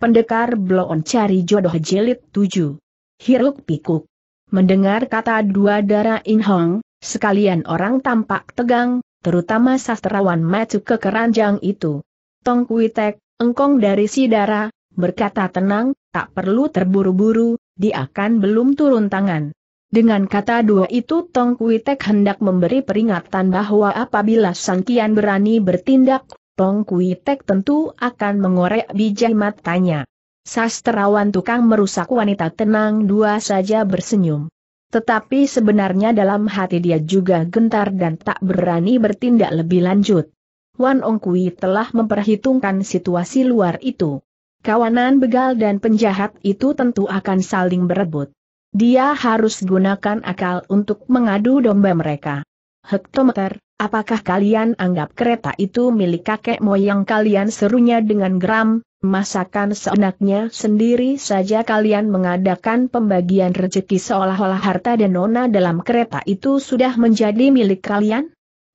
Pendekar Bloon cari jodoh jelit 7. Hiruk pikuk. Mendengar kata dua darah In Hong, sekalian orang tampak tegang, terutama sastrawan maju ke keranjang itu. Tong Kuitek, engkong dari si darah, berkata tenang, tak perlu terburu-buru, dia akan belum turun tangan. Dengan kata dua itu Tong Kuitek hendak memberi peringatan bahwa apabila Sang Kian berani bertindak Peng Kui Tek tentu akan mengorek biji matanya. Sastrawan tukang merusak wanita tenang dua saja bersenyum. Tetapi sebenarnya dalam hati dia juga gentar dan tak berani bertindak lebih lanjut. Wan Ong Kui telah memperhitungkan situasi luar itu. Kawanan begal dan penjahat itu tentu akan saling berebut. Dia harus gunakan akal untuk mengadu domba mereka. Hektometer, Apakah kalian anggap kereta itu milik kakek moyang kalian serunya dengan geram, masakan seenaknya sendiri saja kalian mengadakan pembagian rezeki seolah-olah harta dan nona dalam kereta itu sudah menjadi milik kalian?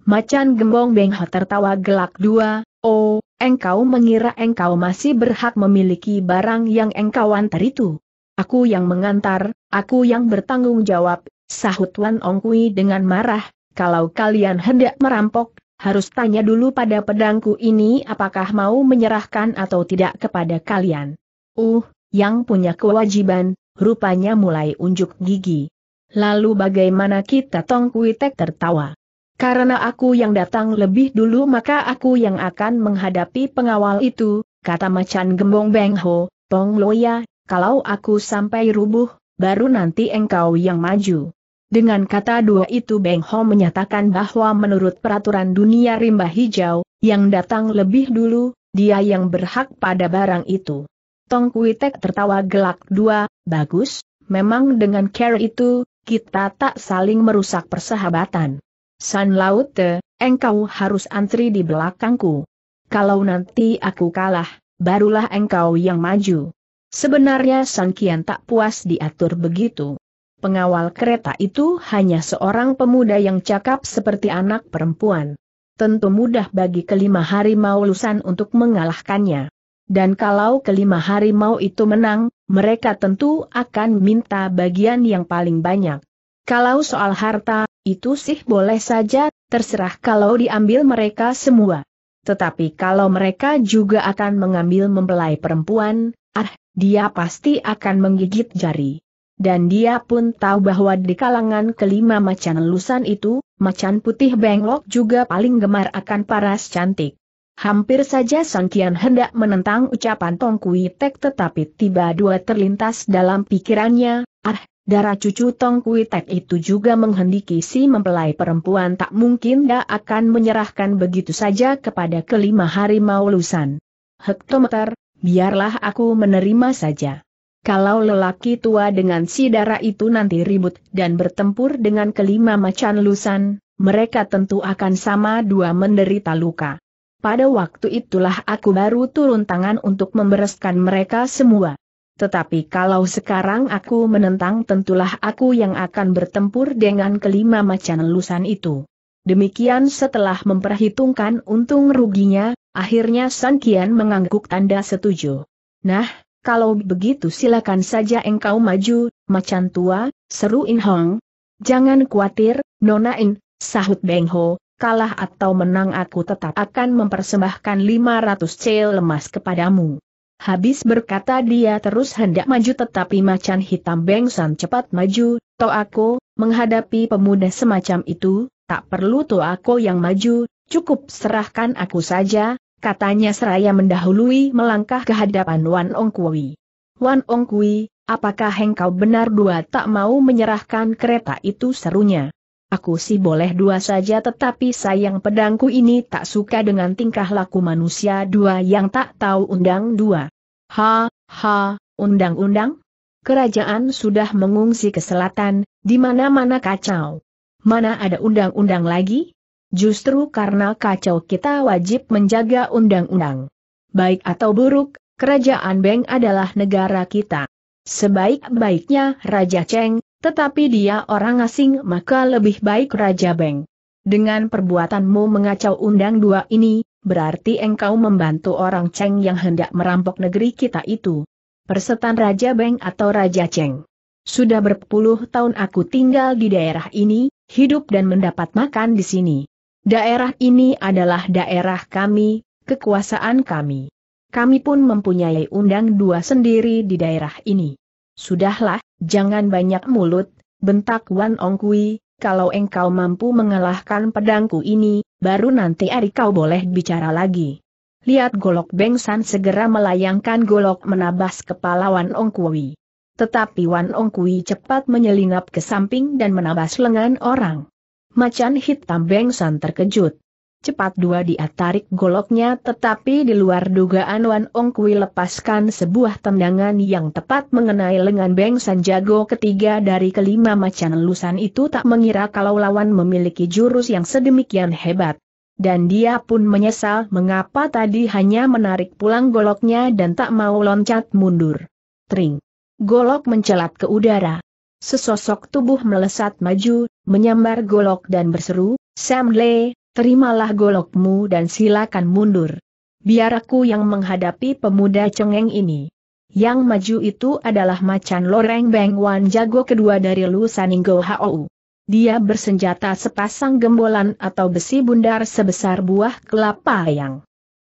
Macan gembong Bengho tertawa gelak dua, oh, engkau mengira engkau masih berhak memiliki barang yang engkau antar itu. Aku yang mengantar, aku yang bertanggung jawab, sahut Wan ong kui dengan marah, kalau kalian hendak merampok, harus tanya dulu pada pedangku ini apakah mau menyerahkan atau tidak kepada kalian. Uh, yang punya kewajiban, rupanya mulai unjuk gigi. Lalu bagaimana kita Tong Kuitek tertawa? Karena aku yang datang lebih dulu maka aku yang akan menghadapi pengawal itu, kata macan gembong Bengho. Tong Loya, kalau aku sampai rubuh, baru nanti engkau yang maju. Dengan kata dua itu Beng Ho menyatakan bahwa menurut peraturan dunia rimba hijau, yang datang lebih dulu, dia yang berhak pada barang itu. Tong Kui Tek tertawa gelak dua, bagus, memang dengan care itu, kita tak saling merusak persahabatan. San Laute, engkau harus antri di belakangku. Kalau nanti aku kalah, barulah engkau yang maju. Sebenarnya San Kian tak puas diatur begitu. Pengawal kereta itu hanya seorang pemuda yang cakap seperti anak perempuan. Tentu mudah bagi kelima harimau lusan untuk mengalahkannya. Dan kalau kelima harimau itu menang, mereka tentu akan minta bagian yang paling banyak. Kalau soal harta, itu sih boleh saja, terserah kalau diambil mereka semua. Tetapi kalau mereka juga akan mengambil mempelai perempuan, ah, dia pasti akan menggigit jari. Dan dia pun tahu bahwa di kalangan kelima macan lusan itu, macan putih Benglok juga paling gemar akan paras cantik. Hampir saja Sang Kian hendak menentang ucapan Tong Kui Tek tetapi tiba dua terlintas dalam pikirannya, ah, darah cucu Tong Kui Tek itu juga menghendaki si mempelai perempuan tak mungkin dia akan menyerahkan begitu saja kepada kelima harimau lusan. Hektometer, biarlah aku menerima saja. Kalau lelaki tua dengan si darah itu nanti ribut dan bertempur dengan kelima macan lusan, mereka tentu akan sama dua menderita luka. Pada waktu itulah aku baru turun tangan untuk membereskan mereka semua. Tetapi kalau sekarang aku menentang tentulah aku yang akan bertempur dengan kelima macan lusan itu. Demikian setelah memperhitungkan untung ruginya, akhirnya San Kian mengangguk tanda setuju. Nah, kalau begitu silakan saja engkau maju, macan tua, seru In Hong. Jangan khawatir, Nona In, sahut Beng Ho, kalah atau menang aku tetap akan mempersembahkan 500 cel lemas kepadamu. Habis berkata dia terus hendak maju tetapi macan hitam Beng San cepat maju, to aku, menghadapi pemuda semacam itu, tak perlu to aku yang maju, cukup serahkan aku saja, katanya seraya mendahului melangkah ke hadapan Wan Ong Kui. Wan Ong Kui, apakah engkau benar dua tak mau menyerahkan kereta itu serunya? Aku sih boleh dua saja tetapi sayang pedangku ini tak suka dengan tingkah laku manusia dua yang tak tahu undang dua. Ha, ha, undang-undang? Kerajaan sudah mengungsi ke selatan, di mana-mana kacau. Mana ada undang-undang lagi? Justru karena kacau kita wajib menjaga undang-undang. Baik atau buruk, kerajaan Beng adalah negara kita. Sebaik-baiknya Raja Cheng, tetapi dia orang asing maka lebih baik Raja Beng. Dengan perbuatanmu mengacau undang dua ini, berarti engkau membantu orang Cheng yang hendak merampok negeri kita itu. Persetan Raja Beng atau Raja Cheng. Sudah berpuluh tahun aku tinggal di daerah ini, hidup dan mendapat makan di sini. Daerah ini adalah daerah kami, kekuasaan kami. Kami pun mempunyai undang dua sendiri di daerah ini. Sudahlah, jangan banyak mulut, bentak Wan Ong Kui, kalau engkau mampu mengalahkan pedangku ini, baru nanti adik kau boleh bicara lagi. Lihat golok Bengsan segera melayangkan golok menabas kepala Wan Ong Kui. Tetapi Wan Ong Kui cepat menyelinap ke samping dan menabas lengan orang. Macan hitam Bengsan terkejut. Cepat dua dia tarik goloknya tetapi di luar dugaan Wan Ong Kui lepaskan sebuah tendangan yang tepat mengenai lengan Bengsan jago ketiga dari kelima macan lusan itu tak mengira kalau lawan memiliki jurus yang sedemikian hebat. Dan dia pun menyesal mengapa tadi hanya menarik pulang goloknya dan tak mau loncat mundur. Tring. Golok mencelat ke udara sesosok tubuh melesat maju, menyambar golok dan berseru, Sam Le, terimalah golokmu dan silakan mundur. Biar aku yang menghadapi pemuda cengeng ini. Yang maju itu adalah macan loreng Beng Wan jago kedua dari Lu Saninggo Hou. Dia bersenjata sepasang gembolan atau besi bundar sebesar buah kelapa yang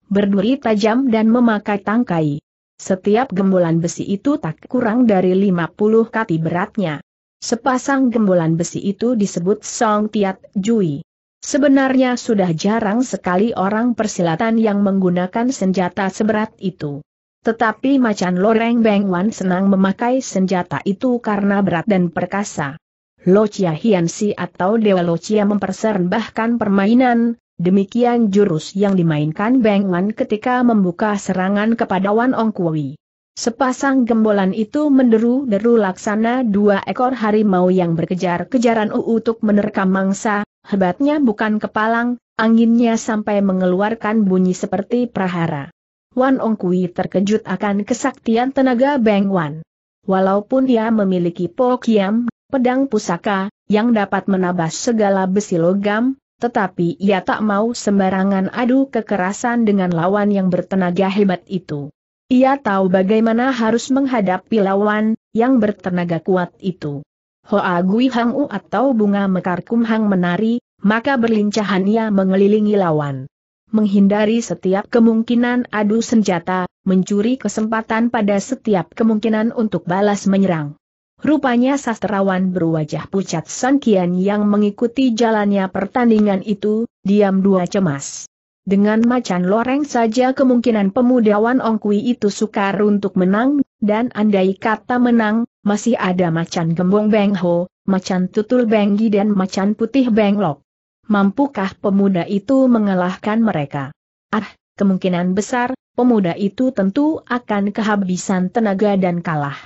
berduri tajam dan memakai tangkai. Setiap gembolan besi itu tak kurang dari 50 kati beratnya. Sepasang gembolan besi itu disebut Song Tiat Jui. Sebenarnya sudah jarang sekali orang persilatan yang menggunakan senjata seberat itu. Tetapi macan loreng Bengwan senang memakai senjata itu karena berat dan perkasa. Hian Si atau Dewa Chia mempersembahkan permainan, Demikian jurus yang dimainkan Beng Wan ketika membuka serangan kepada Wan Ong Kui. Sepasang gembolan itu menderu-deru laksana dua ekor harimau yang berkejar-kejaran untuk menerkam mangsa, hebatnya bukan kepalang, anginnya sampai mengeluarkan bunyi seperti prahara. Wan Ong Kui terkejut akan kesaktian tenaga Beng Wan. Walaupun ia memiliki Kiam, pedang pusaka, yang dapat menabas segala besi logam, tetapi ia tak mau sembarangan adu kekerasan dengan lawan yang bertenaga hebat itu. Ia tahu bagaimana harus menghadapi lawan yang bertenaga kuat itu. Hoa Gui Hang U atau bunga mekar kum hang menari, maka berlincahan ia mengelilingi lawan. Menghindari setiap kemungkinan adu senjata, mencuri kesempatan pada setiap kemungkinan untuk balas menyerang. Rupanya sastrawan berwajah pucat Sankian yang mengikuti jalannya pertandingan itu, diam dua cemas. Dengan macan loreng saja kemungkinan pemuda Ong Ongkui itu sukar untuk menang, dan andai kata menang, masih ada macan gembong Beng Ho, macan tutul Benggi dan macan putih Benglok. Mampukah pemuda itu mengalahkan mereka? Ah, kemungkinan besar, pemuda itu tentu akan kehabisan tenaga dan kalah.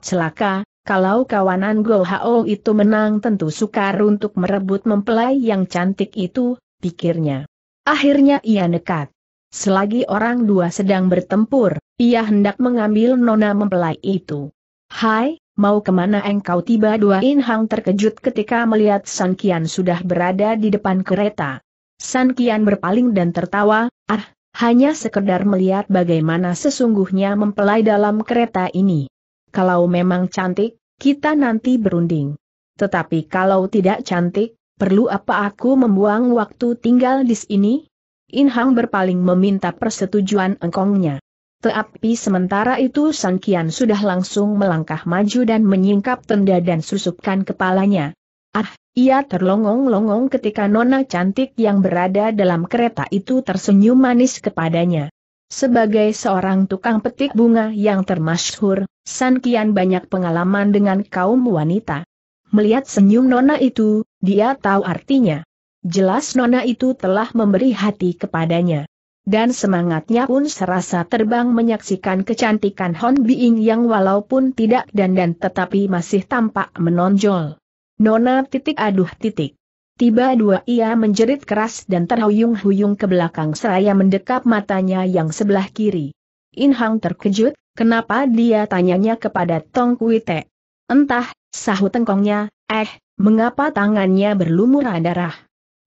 Celaka, kalau kawanan Go Hao itu menang tentu sukar untuk merebut mempelai yang cantik itu, pikirnya. Akhirnya ia nekat. Selagi orang dua sedang bertempur, ia hendak mengambil nona mempelai itu. Hai, mau kemana engkau tiba dua inhang terkejut ketika melihat San Kian sudah berada di depan kereta. San Kian berpaling dan tertawa, ah, hanya sekedar melihat bagaimana sesungguhnya mempelai dalam kereta ini. Kalau memang cantik, kita nanti berunding. Tetapi kalau tidak cantik, perlu apa aku membuang waktu tinggal di sini? Inhang berpaling meminta persetujuan engkongnya. Tetapi sementara itu Sang Kian sudah langsung melangkah maju dan menyingkap tenda dan susupkan kepalanya. Ah, ia terlongong-longong ketika nona cantik yang berada dalam kereta itu tersenyum manis kepadanya. Sebagai seorang tukang petik bunga yang termasyhur, San Kian banyak pengalaman dengan kaum wanita. Melihat senyum Nona itu, dia tahu artinya. Jelas Nona itu telah memberi hati kepadanya. Dan semangatnya pun serasa terbang menyaksikan kecantikan Hon Biing yang walaupun tidak dandan tetapi masih tampak menonjol. Nona titik aduh titik. Tiba dua ia menjerit keras dan terhuyung-huyung ke belakang seraya mendekap matanya yang sebelah kiri. In Hang terkejut, kenapa dia tanyanya kepada Tong Kui Te. Entah, sahut tengkongnya, eh, mengapa tangannya berlumur darah.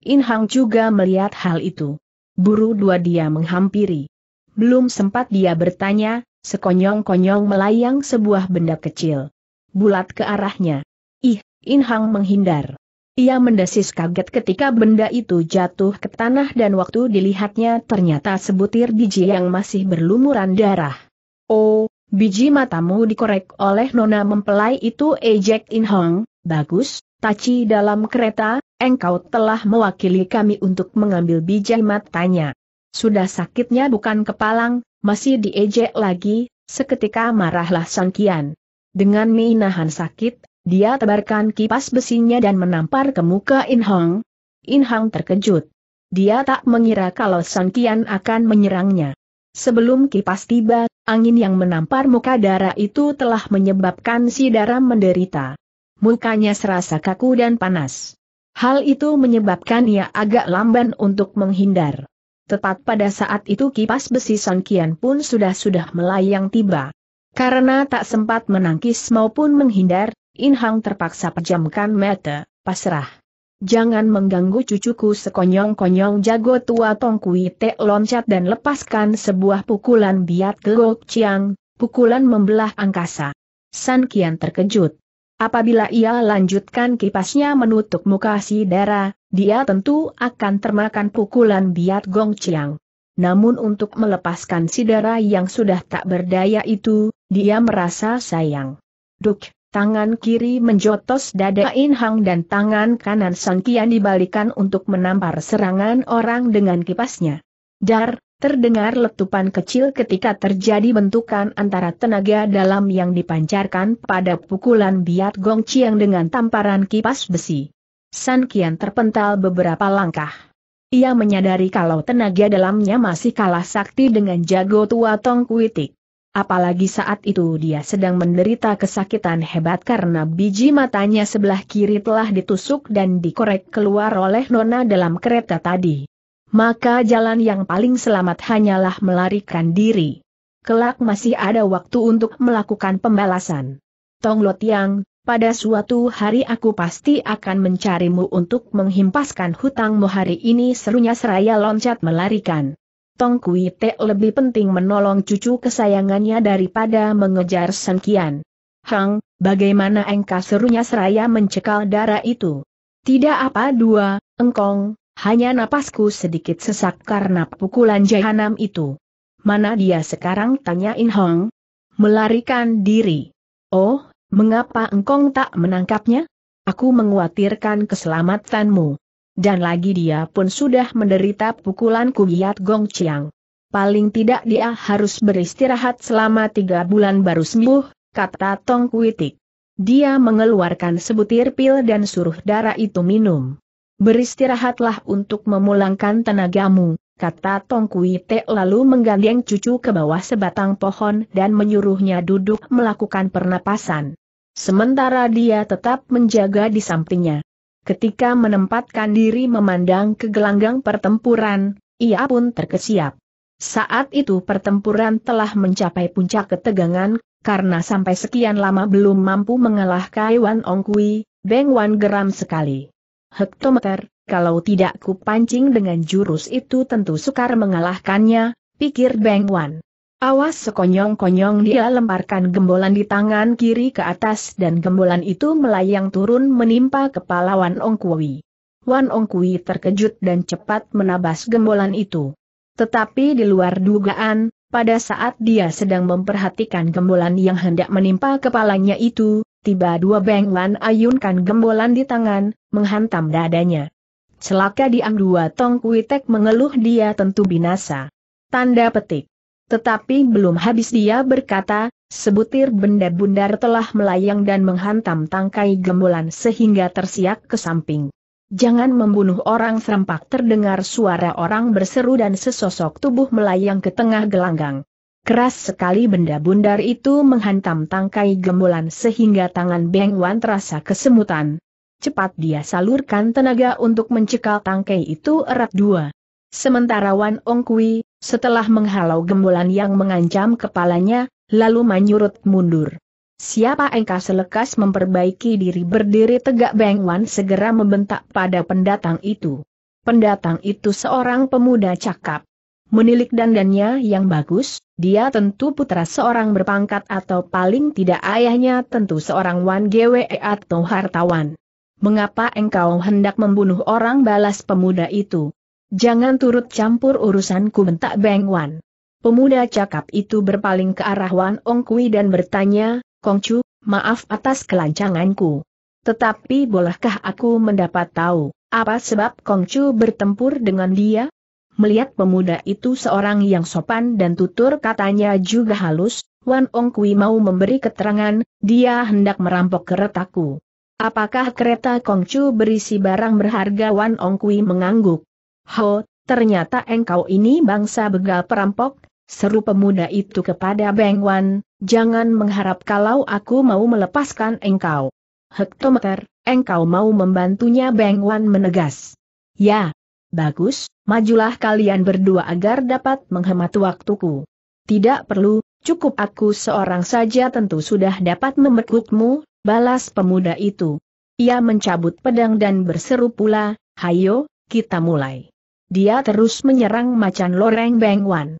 In Hang juga melihat hal itu. Buru dua dia menghampiri. Belum sempat dia bertanya, sekonyong-konyong melayang sebuah benda kecil. Bulat ke arahnya. Ih, In Hang menghindar. Ia mendesis kaget ketika benda itu jatuh ke tanah dan waktu dilihatnya ternyata sebutir biji yang masih berlumuran darah. Oh, biji matamu dikorek oleh Nona mempelai itu ejek eh In Hong, bagus, taci dalam kereta, engkau telah mewakili kami untuk mengambil biji matanya. Sudah sakitnya bukan kepalang, masih diejek lagi, seketika marahlah sangkian. Dengan minahan sakit, dia tebarkan kipas besinya dan menampar ke muka In Hong. In Hong terkejut. Dia tak mengira kalau Sang Kian akan menyerangnya. Sebelum kipas tiba, angin yang menampar muka darah itu telah menyebabkan si Dara menderita. Mukanya serasa kaku dan panas. Hal itu menyebabkan ia agak lamban untuk menghindar. Tepat pada saat itu kipas besi Kian pun sudah-sudah melayang tiba. Karena tak sempat menangkis maupun menghindar, Inhang terpaksa pejamkan mata, pasrah. Jangan mengganggu cucuku sekonyong-konyong jago tua Tongkui Tek loncat dan lepaskan sebuah pukulan biat gegok ciang, pukulan membelah angkasa. San Kian terkejut. Apabila ia lanjutkan kipasnya menutup muka si Dara, dia tentu akan termakan pukulan biat gong ciang. Namun untuk melepaskan si Dara yang sudah tak berdaya itu, dia merasa sayang. Duk, Tangan kiri menjotos dada In Hang dan tangan kanan Sang Kian dibalikan untuk menampar serangan orang dengan kipasnya. Dar, terdengar letupan kecil ketika terjadi bentukan antara tenaga dalam yang dipancarkan pada pukulan biat Gong Chiang dengan tamparan kipas besi. Sang Kian terpental beberapa langkah. Ia menyadari kalau tenaga dalamnya masih kalah sakti dengan jago tua Tong Kuitik. Apalagi saat itu dia sedang menderita kesakitan hebat karena biji matanya sebelah kiri telah ditusuk dan dikorek keluar oleh Nona dalam kereta tadi. Maka jalan yang paling selamat hanyalah melarikan diri. Kelak masih ada waktu untuk melakukan pembalasan. Tong Lo Tiang, pada suatu hari aku pasti akan mencarimu untuk menghimpaskan hutangmu hari ini serunya seraya loncat melarikan. Tong Kui Te lebih penting menolong cucu kesayangannya daripada mengejar San Kian. Hang, bagaimana engkau serunya seraya mencekal darah itu? Tidak apa dua, engkong, hanya napasku sedikit sesak karena pukulan jahanam itu. Mana dia sekarang tanya In Hong? Melarikan diri. Oh, mengapa engkong tak menangkapnya? Aku menguatirkan keselamatanmu dan lagi dia pun sudah menderita pukulan kugiat Gong Chiang. Paling tidak dia harus beristirahat selama tiga bulan baru sembuh, kata Tong Kuitik. Dia mengeluarkan sebutir pil dan suruh darah itu minum. Beristirahatlah untuk memulangkan tenagamu, kata Tong Kuitik lalu menggandeng cucu ke bawah sebatang pohon dan menyuruhnya duduk melakukan pernapasan. Sementara dia tetap menjaga di sampingnya. Ketika menempatkan diri memandang ke gelanggang pertempuran, ia pun terkesiap. Saat itu pertempuran telah mencapai puncak ketegangan, karena sampai sekian lama belum mampu mengalah Kaiwan Ongkui, Beng Wan geram sekali. Hektometer, kalau tidak ku pancing dengan jurus itu tentu sukar mengalahkannya, pikir Beng Wan. Awas sekonyong-konyong dia lemparkan gembolan di tangan kiri ke atas dan gembolan itu melayang turun menimpa kepala Wan Ong Kui. Wan Ong Kui terkejut dan cepat menabas gembolan itu. Tetapi di luar dugaan, pada saat dia sedang memperhatikan gembolan yang hendak menimpa kepalanya itu, tiba dua Beng Lan ayunkan gembolan di tangan, menghantam dadanya. Celaka diam dua Tong Kuitek mengeluh dia tentu binasa. Tanda petik. Tetapi belum habis dia berkata, sebutir benda bundar telah melayang dan menghantam tangkai gemulan sehingga tersiak ke samping. Jangan membunuh orang serempak terdengar suara orang berseru dan sesosok tubuh melayang ke tengah gelanggang. Keras sekali benda bundar itu menghantam tangkai gemulan sehingga tangan Beng Wan terasa kesemutan. Cepat dia salurkan tenaga untuk mencekal tangkai itu erat dua. Sementara Wan Ong Kui, setelah menghalau gembolan yang mengancam kepalanya, lalu menyurut mundur. Siapa engkau selekas memperbaiki diri berdiri tegak Beng Wan segera membentak pada pendatang itu. Pendatang itu seorang pemuda cakap. Menilik dandannya yang bagus, dia tentu putra seorang berpangkat atau paling tidak ayahnya tentu seorang Wan Gwe atau hartawan. Mengapa engkau hendak membunuh orang balas pemuda itu? Jangan turut campur urusanku bentak Beng Wan. Pemuda cakap itu berpaling ke arah Wan Ong Kui dan bertanya, Kongcu, maaf atas kelancanganku. Tetapi bolehkah aku mendapat tahu, apa sebab Kongcu bertempur dengan dia? Melihat pemuda itu seorang yang sopan dan tutur katanya juga halus, Wan Ong Kui mau memberi keterangan, dia hendak merampok keretaku. Apakah kereta Kongcu berisi barang berharga Wan Ong Kui mengangguk? Ho, ternyata engkau ini bangsa begal perampok, seru pemuda itu kepada Beng Wan, jangan mengharap kalau aku mau melepaskan engkau. Hektometer, engkau mau membantunya Beng Wan menegas. Ya, bagus, majulah kalian berdua agar dapat menghemat waktuku. Tidak perlu, cukup aku seorang saja tentu sudah dapat membekukmu, balas pemuda itu. Ia mencabut pedang dan berseru pula, Hayo, kita mulai. Dia terus menyerang macan loreng Beng Wan.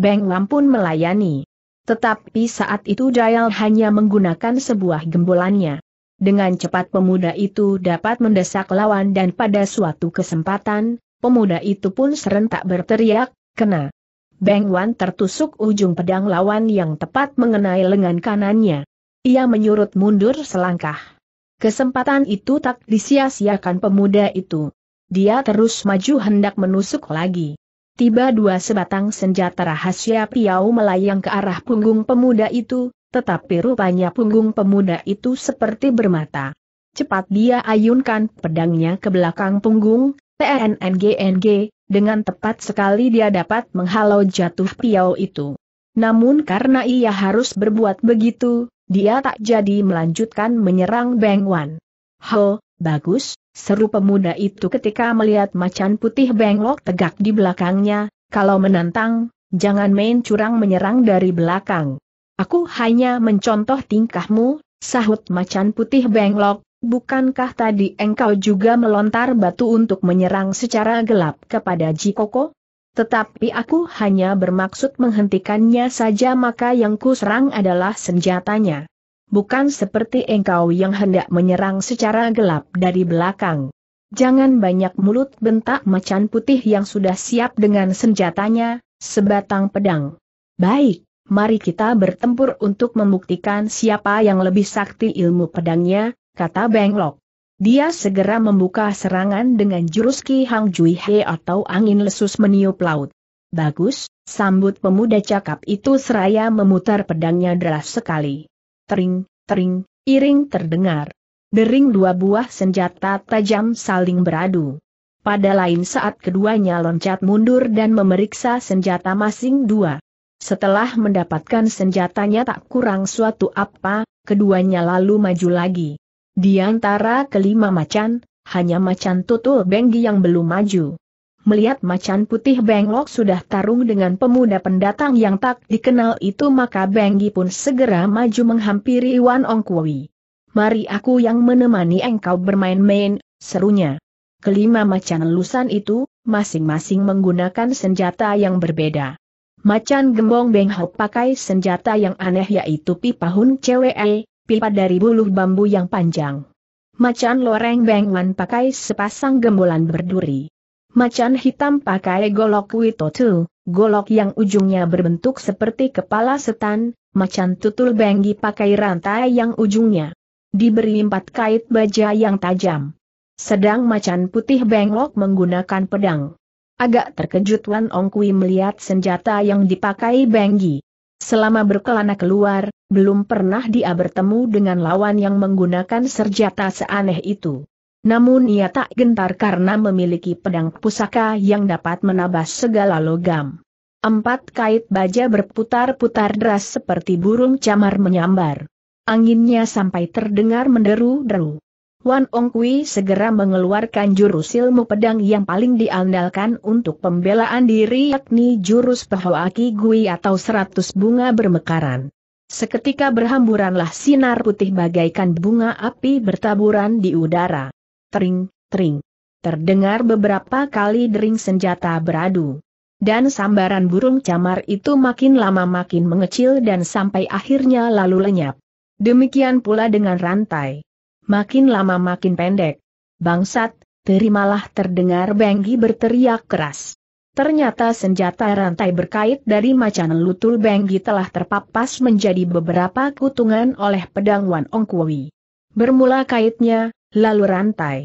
Beng Wan pun melayani. Tetapi saat itu Dayal hanya menggunakan sebuah gembolannya. Dengan cepat pemuda itu dapat mendesak lawan dan pada suatu kesempatan, pemuda itu pun serentak berteriak, kena. Beng Wan tertusuk ujung pedang lawan yang tepat mengenai lengan kanannya. Ia menyurut mundur selangkah. Kesempatan itu tak disia-siakan pemuda itu dia terus maju hendak menusuk lagi. Tiba dua sebatang senjata rahasia Piau melayang ke arah punggung pemuda itu, tetapi rupanya punggung pemuda itu seperti bermata. Cepat dia ayunkan pedangnya ke belakang punggung, PNNGNG, dengan tepat sekali dia dapat menghalau jatuh Piau itu. Namun karena ia harus berbuat begitu, dia tak jadi melanjutkan menyerang Beng Wan. Ho, bagus, Seru pemuda itu ketika melihat macan putih bengkok tegak di belakangnya, kalau menantang, jangan main curang menyerang dari belakang. Aku hanya mencontoh tingkahmu, sahut macan putih bengkok, bukankah tadi engkau juga melontar batu untuk menyerang secara gelap kepada Jikoko? Tetapi aku hanya bermaksud menghentikannya saja maka yang kuserang adalah senjatanya bukan seperti engkau yang hendak menyerang secara gelap dari belakang. Jangan banyak mulut bentak macan putih yang sudah siap dengan senjatanya, sebatang pedang. Baik, mari kita bertempur untuk membuktikan siapa yang lebih sakti ilmu pedangnya, kata Benglok. Dia segera membuka serangan dengan jurus Ki Hang Jui He atau angin lesus meniup laut. Bagus, sambut pemuda cakap itu seraya memutar pedangnya deras sekali tering, tering, iring terdengar. Dering dua buah senjata tajam saling beradu. Pada lain saat keduanya loncat mundur dan memeriksa senjata masing dua. Setelah mendapatkan senjatanya tak kurang suatu apa, keduanya lalu maju lagi. Di antara kelima macan, hanya macan tutul Benggi yang belum maju. Melihat macan putih Benglok sudah tarung dengan pemuda pendatang yang tak dikenal itu maka Benggi pun segera maju menghampiri Wan Ong Mari aku yang menemani engkau bermain-main, serunya. Kelima macan lusan itu, masing-masing menggunakan senjata yang berbeda. Macan gembong Beng pakai senjata yang aneh yaitu pipa hun cewe, pipa dari buluh bambu yang panjang. Macan loreng Beng pakai sepasang gembolan berduri. Macan hitam pakai golok witotu, golok yang ujungnya berbentuk seperti kepala setan, macan tutul benggi pakai rantai yang ujungnya diberi empat kait baja yang tajam. Sedang macan putih benglok menggunakan pedang. Agak terkejut Wan Ong melihat senjata yang dipakai Benggi. Selama berkelana keluar, belum pernah dia bertemu dengan lawan yang menggunakan senjata seaneh itu. Namun ia tak gentar karena memiliki pedang pusaka yang dapat menabas segala logam. Empat kait baja berputar-putar deras seperti burung camar menyambar. Anginnya sampai terdengar menderu-deru. Wan Ong Kui segera mengeluarkan jurus ilmu pedang yang paling diandalkan untuk pembelaan diri yakni jurus Pehoaki Gui atau seratus bunga bermekaran. Seketika berhamburanlah sinar putih bagaikan bunga api bertaburan di udara tering, tering. Terdengar beberapa kali dering senjata beradu. Dan sambaran burung camar itu makin lama makin mengecil dan sampai akhirnya lalu lenyap. Demikian pula dengan rantai. Makin lama makin pendek. Bangsat, terimalah terdengar Benggi berteriak keras. Ternyata senjata rantai berkait dari macan lutul Benggi telah terpapas menjadi beberapa kutungan oleh pedang Wan Ongkwi. Bermula kaitnya, lalu rantai.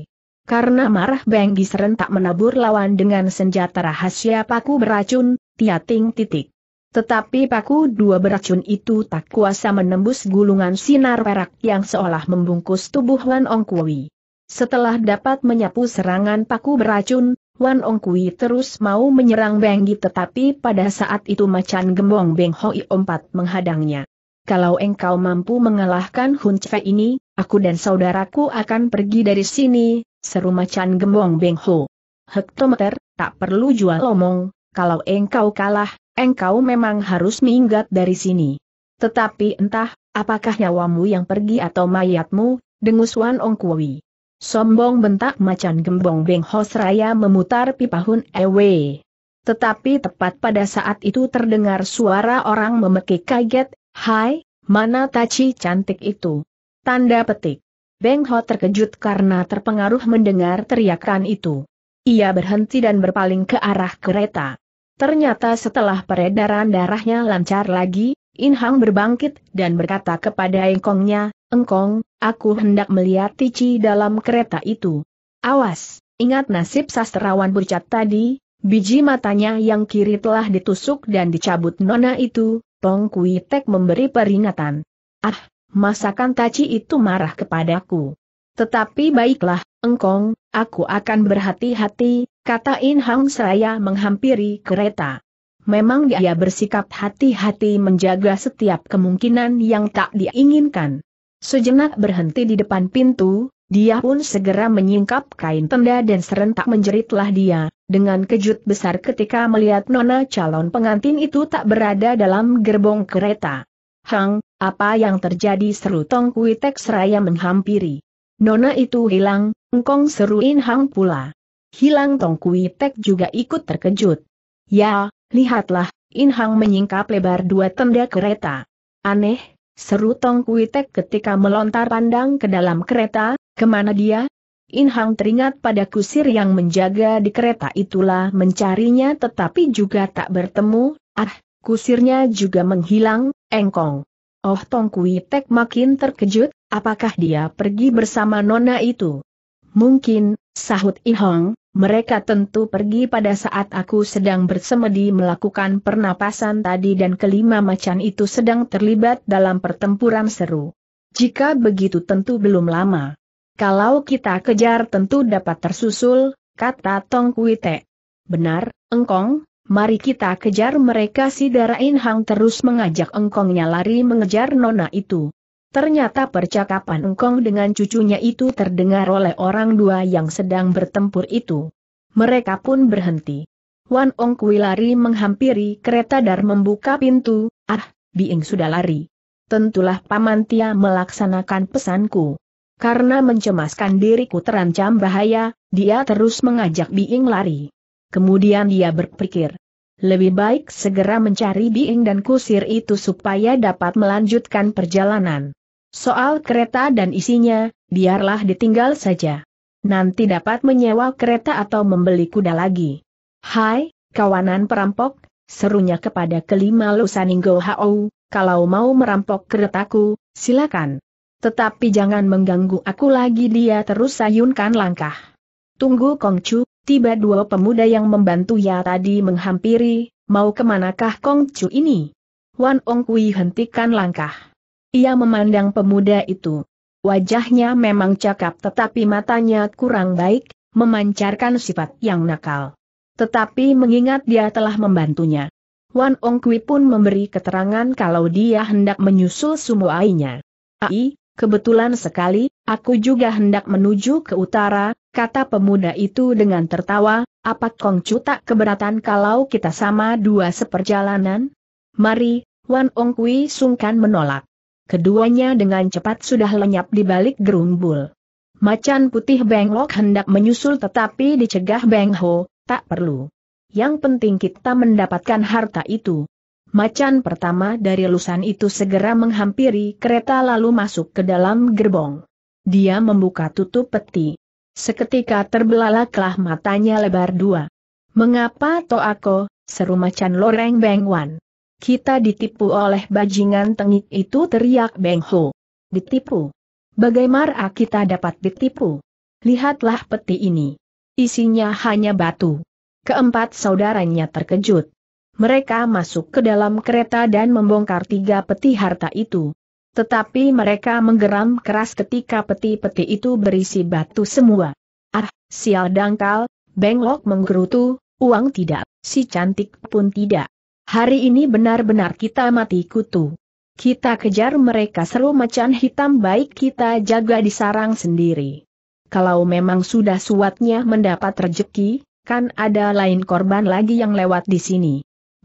Karena marah Beng Gi serentak menabur lawan dengan senjata rahasia paku beracun, tiating titik. Tetapi paku dua beracun itu tak kuasa menembus gulungan sinar perak yang seolah membungkus tubuh Wan Ong Kui. Setelah dapat menyapu serangan paku beracun, Wan Ong Kui terus mau menyerang Beng tetapi pada saat itu macan gembong Beng Hoi Ompat menghadangnya kalau engkau mampu mengalahkan Hun ini, aku dan saudaraku akan pergi dari sini, seru macan gembong Beng Ho. Hektometer, tak perlu jual omong, kalau engkau kalah, engkau memang harus minggat dari sini. Tetapi entah, apakah nyawamu yang pergi atau mayatmu, dengus Wan Ong Kui. Sombong bentak macan gembong Beng Ho seraya memutar pipa Hun ewe. Tetapi tepat pada saat itu terdengar suara orang memekik kaget, Hai, mana Tachi cantik itu? Tanda petik. Beng Ho terkejut karena terpengaruh mendengar teriakan itu. Ia berhenti dan berpaling ke arah kereta. Ternyata setelah peredaran darahnya lancar lagi, In Hang berbangkit dan berkata kepada engkongnya, Engkong, aku hendak melihat Tici dalam kereta itu. Awas, ingat nasib sastrawan burcat tadi, biji matanya yang kiri telah ditusuk dan dicabut nona itu, Tong Kui Tek memberi peringatan. Ah, masakan Taci itu marah kepadaku. Tetapi baiklah, engkong, aku akan berhati-hati, kata In Hang Seraya menghampiri kereta. Memang dia bersikap hati-hati menjaga setiap kemungkinan yang tak diinginkan. Sejenak berhenti di depan pintu, dia pun segera menyingkap kain tenda dan serentak menjeritlah dia, dengan kejut besar ketika melihat nona calon pengantin itu tak berada dalam gerbong kereta. Hang, apa yang terjadi seru Tong Kui Tek seraya menghampiri. Nona itu hilang, engkong seruin Hang pula. Hilang Tong Kui Tek juga ikut terkejut. Ya, lihatlah, In Hang menyingkap lebar dua tenda kereta. Aneh, seru Tong Kui Tek ketika melontar pandang ke dalam kereta, Kemana dia? In teringat pada kusir yang menjaga di kereta itulah mencarinya tetapi juga tak bertemu, ah, kusirnya juga menghilang, engkong. Oh Tong Kui Tek makin terkejut, apakah dia pergi bersama nona itu? Mungkin, sahut In mereka tentu pergi pada saat aku sedang bersemedi melakukan pernapasan tadi dan kelima macan itu sedang terlibat dalam pertempuran seru. Jika begitu tentu belum lama. Kalau kita kejar tentu dapat tersusul, kata Tong Kuite. Benar, engkong, mari kita kejar mereka si Darain Hang terus mengajak engkongnya lari mengejar nona itu. Ternyata percakapan engkong dengan cucunya itu terdengar oleh orang dua yang sedang bertempur itu. Mereka pun berhenti. Wan Ong Kui lari menghampiri kereta dar membuka pintu, ah, Bing sudah lari. Tentulah Paman Tia melaksanakan pesanku. Karena mencemaskan diriku terancam bahaya, dia terus mengajak Biing lari. Kemudian dia berpikir, lebih baik segera mencari Biing dan kusir itu supaya dapat melanjutkan perjalanan. Soal kereta dan isinya, biarlah ditinggal saja. Nanti dapat menyewa kereta atau membeli kuda lagi. Hai, kawanan perampok, serunya kepada kelima Lusaninggo Hao, kalau mau merampok keretaku, silakan. Tetapi jangan mengganggu aku lagi dia terus sayunkan langkah. Tunggu Kongcu, tiba dua pemuda yang membantu ya tadi menghampiri, mau kemanakah Kongcu ini? Wan Ong Kui hentikan langkah. Ia memandang pemuda itu. Wajahnya memang cakap tetapi matanya kurang baik, memancarkan sifat yang nakal. Tetapi mengingat dia telah membantunya. Wan Ong Kui pun memberi keterangan kalau dia hendak menyusul ainya. Ai, Kebetulan sekali, aku juga hendak menuju ke utara, kata pemuda itu dengan tertawa, apa Kongcu tak keberatan kalau kita sama dua seperjalanan? Mari, Wan Ong Kui sungkan menolak. Keduanya dengan cepat sudah lenyap di balik gerumbul. Macan putih Lok hendak menyusul tetapi dicegah Beng Ho, tak perlu. Yang penting kita mendapatkan harta itu macan pertama dari lusan itu segera menghampiri kereta lalu masuk ke dalam gerbong. Dia membuka tutup peti. Seketika terbelalaklah matanya lebar dua. Mengapa aku, seru macan loreng Beng Wan. Kita ditipu oleh bajingan tengik itu teriak Beng Ho. Ditipu. Bagaimana kita dapat ditipu? Lihatlah peti ini. Isinya hanya batu. Keempat saudaranya terkejut mereka masuk ke dalam kereta dan membongkar tiga peti harta itu. Tetapi mereka menggeram keras ketika peti-peti itu berisi batu semua. Ah, sial dangkal, Benglok menggerutu, uang tidak, si cantik pun tidak. Hari ini benar-benar kita mati kutu. Kita kejar mereka seru macan hitam baik kita jaga di sarang sendiri. Kalau memang sudah suatnya mendapat rejeki, kan ada lain korban lagi yang lewat di sini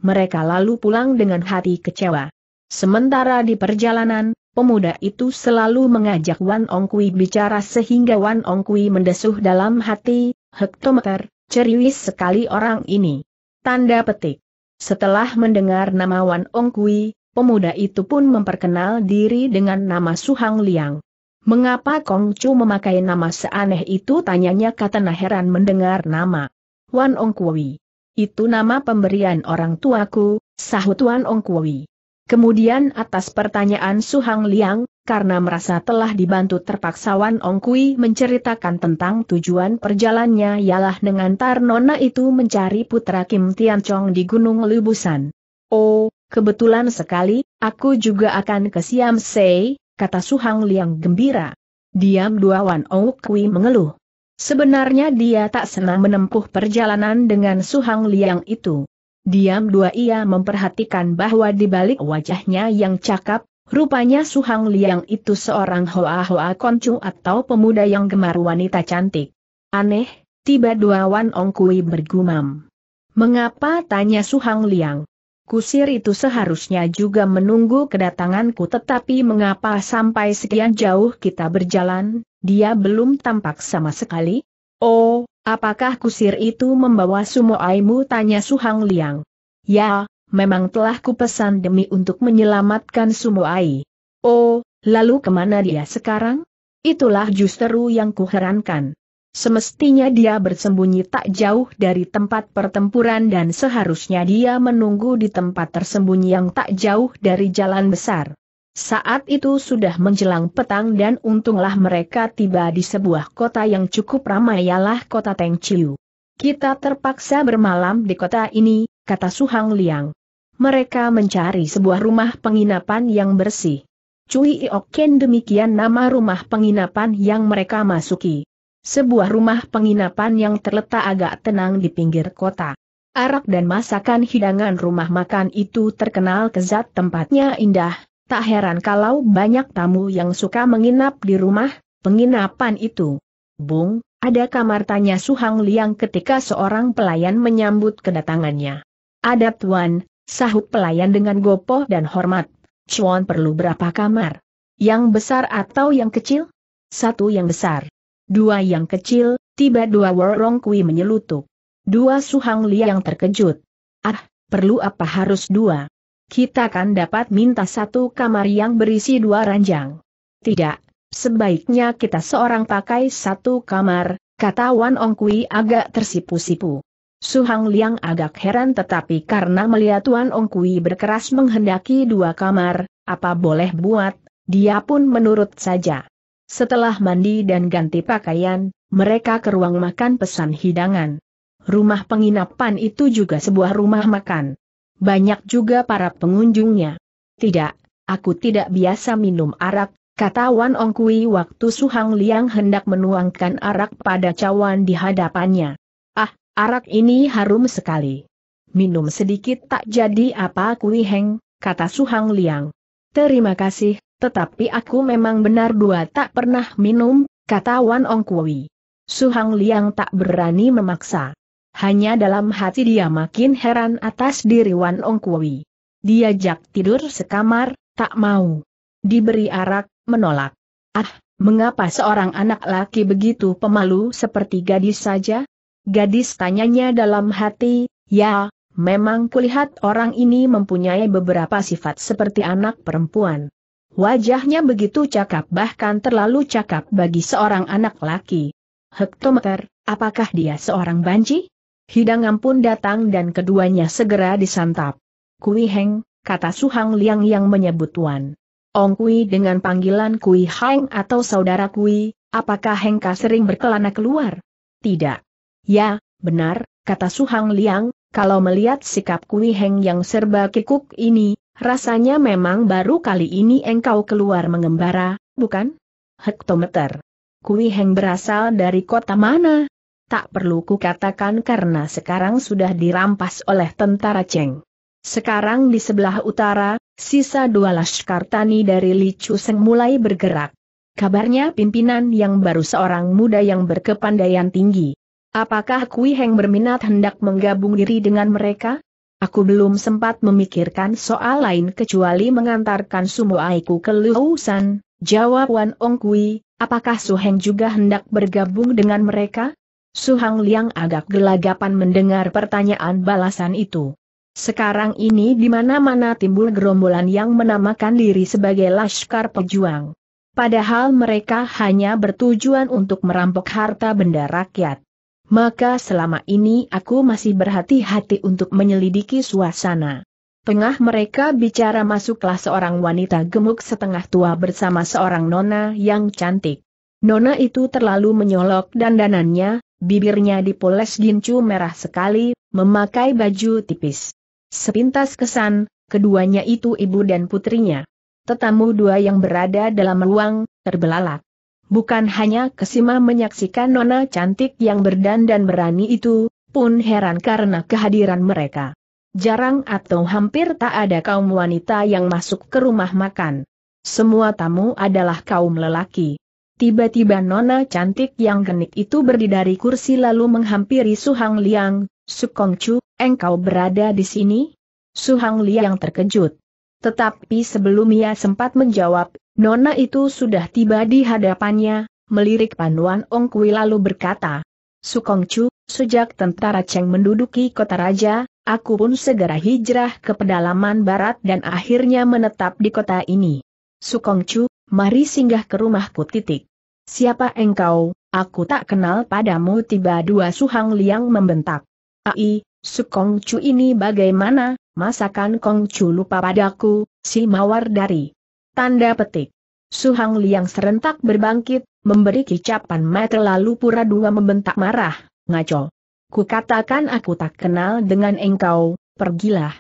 mereka lalu pulang dengan hati kecewa. Sementara di perjalanan, pemuda itu selalu mengajak Wan Onkui bicara sehingga Wan Onkui mendesuh dalam hati, hektometer, ceriwis sekali orang ini. Tanda petik. Setelah mendengar nama Wan Onkui, pemuda itu pun memperkenal diri dengan nama Suhang Liang. Mengapa Kong Chu memakai nama seaneh itu tanyanya Katana heran mendengar nama Wan Onkui. Itu nama pemberian orang tuaku, sahut Tuan Ong Kui. Kemudian atas pertanyaan Su Hang Liang, karena merasa telah dibantu terpaksa Wan Ong Kui menceritakan tentang tujuan perjalannya ialah dengan nona itu mencari putra Kim Chong di Gunung Lubusan. Oh, kebetulan sekali, aku juga akan ke Siam Sei, kata Su Hang Liang gembira. Diam dua Wan Ong Kui mengeluh. Sebenarnya dia tak senang menempuh perjalanan dengan Su Hang Liang itu. Diam dua ia memperhatikan bahwa di balik wajahnya yang cakap, rupanya Su Hang Liang itu seorang hoa-hoa koncu atau pemuda yang gemar wanita cantik. Aneh, tiba dua Wan Ong Kui bergumam. Mengapa tanya Su Hang Liang? Kusir itu seharusnya juga menunggu kedatanganku tetapi mengapa sampai sekian jauh kita berjalan, dia belum tampak sama sekali? Oh, apakah kusir itu membawa sumoaimu tanya Suhang Liang. Ya, memang telah kupesan demi untuk menyelamatkan sumoai. Oh, lalu kemana dia sekarang? Itulah justru yang kuherankan. Semestinya dia bersembunyi tak jauh dari tempat pertempuran dan seharusnya dia menunggu di tempat tersembunyi yang tak jauh dari jalan besar. Saat itu sudah menjelang petang dan untunglah mereka tiba di sebuah kota yang cukup ramai ialah kota Chiu. Kita terpaksa bermalam di kota ini, kata Su Hang Liang. Mereka mencari sebuah rumah penginapan yang bersih. Cui Ioken demikian nama rumah penginapan yang mereka masuki sebuah rumah penginapan yang terletak agak tenang di pinggir kota. Arak dan masakan hidangan rumah makan itu terkenal kezat tempatnya indah, tak heran kalau banyak tamu yang suka menginap di rumah, penginapan itu. Bung, ada kamar tanya Suhang Liang ketika seorang pelayan menyambut kedatangannya. Ada tuan, sahut pelayan dengan gopoh dan hormat. Cuan perlu berapa kamar? Yang besar atau yang kecil? Satu yang besar. Dua yang kecil, tiba dua warong Kui menyelutuk. Dua Suhang Li yang terkejut. Ah, perlu apa harus dua? Kita kan dapat minta satu kamar yang berisi dua ranjang. Tidak, sebaiknya kita seorang pakai satu kamar, kata Wan Ong Kui agak tersipu-sipu. Suhang Liang agak heran tetapi karena melihat Wan Ong Kui berkeras menghendaki dua kamar, apa boleh buat, dia pun menurut saja. Setelah mandi dan ganti pakaian, mereka ke ruang makan pesan hidangan. Rumah penginapan itu juga sebuah rumah makan. Banyak juga para pengunjungnya. Tidak, aku tidak biasa minum arak, kata Wan Ong Kui waktu Su Hang Liang hendak menuangkan arak pada cawan di hadapannya. Ah, arak ini harum sekali. Minum sedikit tak jadi apa Kui Heng, kata Su Hang Liang. Terima kasih, tetapi aku memang benar dua tak pernah minum, kata Wan Ong Kui. Su Hang Liang tak berani memaksa. Hanya dalam hati dia makin heran atas diri Wan Ong Kui. Diajak tidur sekamar, tak mau. Diberi arak, menolak. Ah, mengapa seorang anak laki begitu pemalu seperti gadis saja? Gadis tanyanya dalam hati, ya, Memang kulihat orang ini mempunyai beberapa sifat seperti anak perempuan. Wajahnya begitu cakap bahkan terlalu cakap bagi seorang anak laki. Hektometer, apakah dia seorang banci? Hidangan pun datang dan keduanya segera disantap. Kui Heng, kata Suhang Liang yang menyebut Wan. Ong Kui dengan panggilan Kui Heng atau saudara Kui, apakah Hengka sering berkelana keluar? Tidak. Ya, benar, kata Suhang Liang, kalau melihat sikap Kui Heng yang serba kikuk ini, rasanya memang baru kali ini engkau keluar mengembara, bukan? Hektometer. Kui Heng berasal dari kota mana? Tak perlu kukatakan karena sekarang sudah dirampas oleh tentara Cheng. Sekarang di sebelah utara, sisa dua laskar tani dari Li Chu Seng mulai bergerak. Kabarnya pimpinan yang baru seorang muda yang berkepandaian tinggi. Apakah Kui Heng berminat hendak menggabung diri dengan mereka? Aku belum sempat memikirkan soal lain kecuali mengantarkan aku ke Luusan, jawab Wan Ong Kui, apakah Su Heng juga hendak bergabung dengan mereka? Su Hang Liang agak gelagapan mendengar pertanyaan balasan itu. Sekarang ini di mana-mana timbul gerombolan yang menamakan diri sebagai Laskar Pejuang. Padahal mereka hanya bertujuan untuk merampok harta benda rakyat maka selama ini aku masih berhati-hati untuk menyelidiki suasana. Tengah mereka bicara masuklah seorang wanita gemuk setengah tua bersama seorang nona yang cantik. Nona itu terlalu menyolok dandanannya, bibirnya dipoles gincu merah sekali, memakai baju tipis. Sepintas kesan, keduanya itu ibu dan putrinya. Tetamu dua yang berada dalam ruang, terbelalak. Bukan hanya Kesima menyaksikan nona cantik yang berdandan berani itu, pun heran karena kehadiran mereka. Jarang atau hampir tak ada kaum wanita yang masuk ke rumah makan. Semua tamu adalah kaum lelaki. Tiba-tiba nona cantik yang genit itu berdiri dari kursi lalu menghampiri Su Hang Liang, Sukong Chu, engkau berada di sini? Su Hang Liang terkejut. Tetapi sebelum ia sempat menjawab, Nona itu sudah tiba di hadapannya, melirik Panuan Ong Kui lalu berkata, Sukong Chu, sejak tentara Cheng menduduki kota raja, aku pun segera hijrah ke pedalaman barat dan akhirnya menetap di kota ini. Sukong Chu, mari singgah ke rumahku titik. Siapa engkau, aku tak kenal padamu tiba dua suhang liang membentak. Ai, Sukong Chu ini bagaimana, masakan Kong Chu lupa padaku, si mawar dari. Tanda petik. Suhang Liang serentak berbangkit, memberi kicapan mata lalu pura dua membentak marah, ngaco. Kukatakan aku tak kenal dengan engkau, pergilah.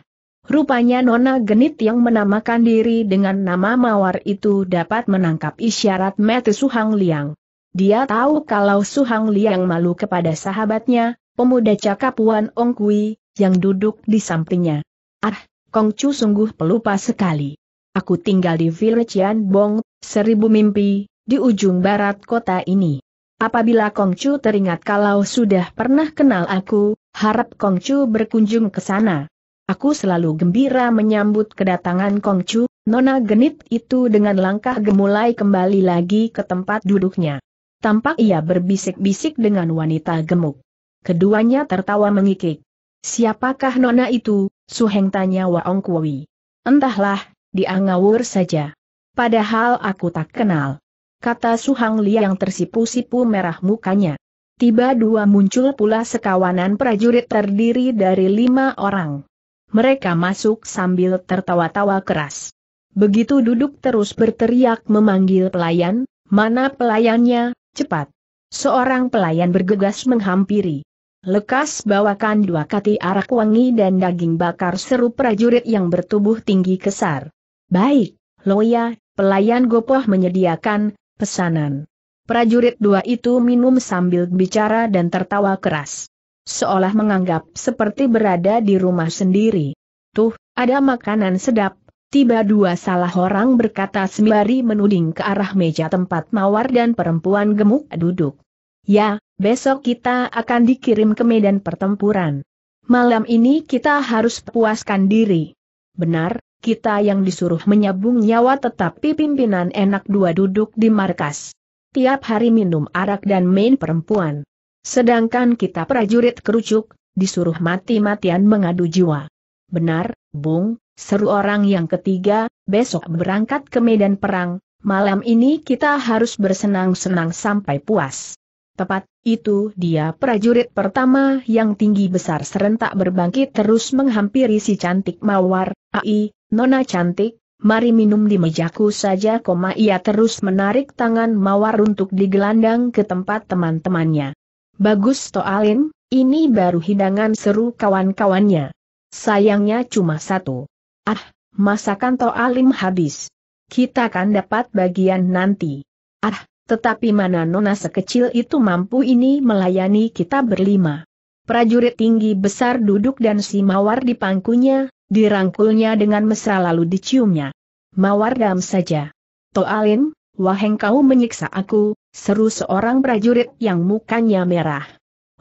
Rupanya Nona Genit yang menamakan diri dengan nama Mawar itu dapat menangkap isyarat mata Suhang Liang. Dia tahu kalau Suhang Liang malu kepada sahabatnya, pemuda cakap Wan Ong Kui, yang duduk di sampingnya. Ah, Kong Chu sungguh pelupa sekali. Aku tinggal di Village Bong seribu mimpi, di ujung barat kota ini. Apabila Kongcu teringat kalau sudah pernah kenal aku, harap Kongcu berkunjung ke sana. Aku selalu gembira menyambut kedatangan Kongcu, Nona genit itu dengan langkah gemulai kembali lagi ke tempat duduknya. Tampak ia berbisik-bisik dengan wanita gemuk. Keduanya tertawa mengikik. Siapakah Nona itu? Suheng tanya Waong Kui. Entahlah, dia ngawur saja. Padahal aku tak kenal. Kata Suhang Li yang tersipu-sipu merah mukanya. Tiba dua muncul pula sekawanan prajurit terdiri dari lima orang. Mereka masuk sambil tertawa-tawa keras. Begitu duduk terus berteriak memanggil pelayan, mana pelayannya, cepat. Seorang pelayan bergegas menghampiri. Lekas bawakan dua kati arak wangi dan daging bakar seru prajurit yang bertubuh tinggi kesar. Baik, Loya, pelayan Gopoh menyediakan pesanan. Prajurit dua itu minum sambil bicara dan tertawa keras. Seolah menganggap seperti berada di rumah sendiri. Tuh, ada makanan sedap. Tiba dua salah orang berkata sembari menuding ke arah meja tempat mawar dan perempuan gemuk duduk. Ya, besok kita akan dikirim ke medan pertempuran. Malam ini kita harus puaskan diri. Benar, kita yang disuruh menyabung nyawa tetapi pimpinan enak dua duduk di markas. Tiap hari minum arak dan main perempuan. Sedangkan kita prajurit kerucuk, disuruh mati-matian mengadu jiwa. Benar, Bung, seru orang yang ketiga, besok berangkat ke medan perang, malam ini kita harus bersenang-senang sampai puas. Tepat, itu dia prajurit pertama yang tinggi besar serentak berbangkit terus menghampiri si cantik mawar, ai, Nona cantik, mari minum di mejaku saja koma ia terus menarik tangan mawar untuk digelandang ke tempat teman-temannya. Bagus Toalin, ini baru hidangan seru kawan-kawannya. Sayangnya cuma satu. Ah, masakan Toalim habis. Kita kan dapat bagian nanti. Ah, tetapi mana nona sekecil itu mampu ini melayani kita berlima. Prajurit tinggi besar duduk dan si mawar di pangkunya, Dirangkulnya dengan mesra lalu diciumnya. Mawar dam saja. Toalin, waheng kau menyiksa aku, seru seorang prajurit yang mukanya merah.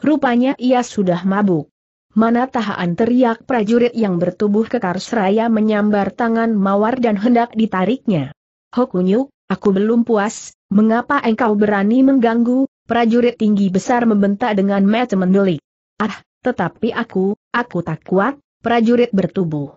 Rupanya ia sudah mabuk. Mana tahan teriak prajurit yang bertubuh kekar seraya menyambar tangan mawar dan hendak ditariknya. Hokunyu, aku belum puas, mengapa engkau berani mengganggu, prajurit tinggi besar membentak dengan mata mendelik. Ah, tetapi aku, aku tak kuat, Prajurit bertubuh.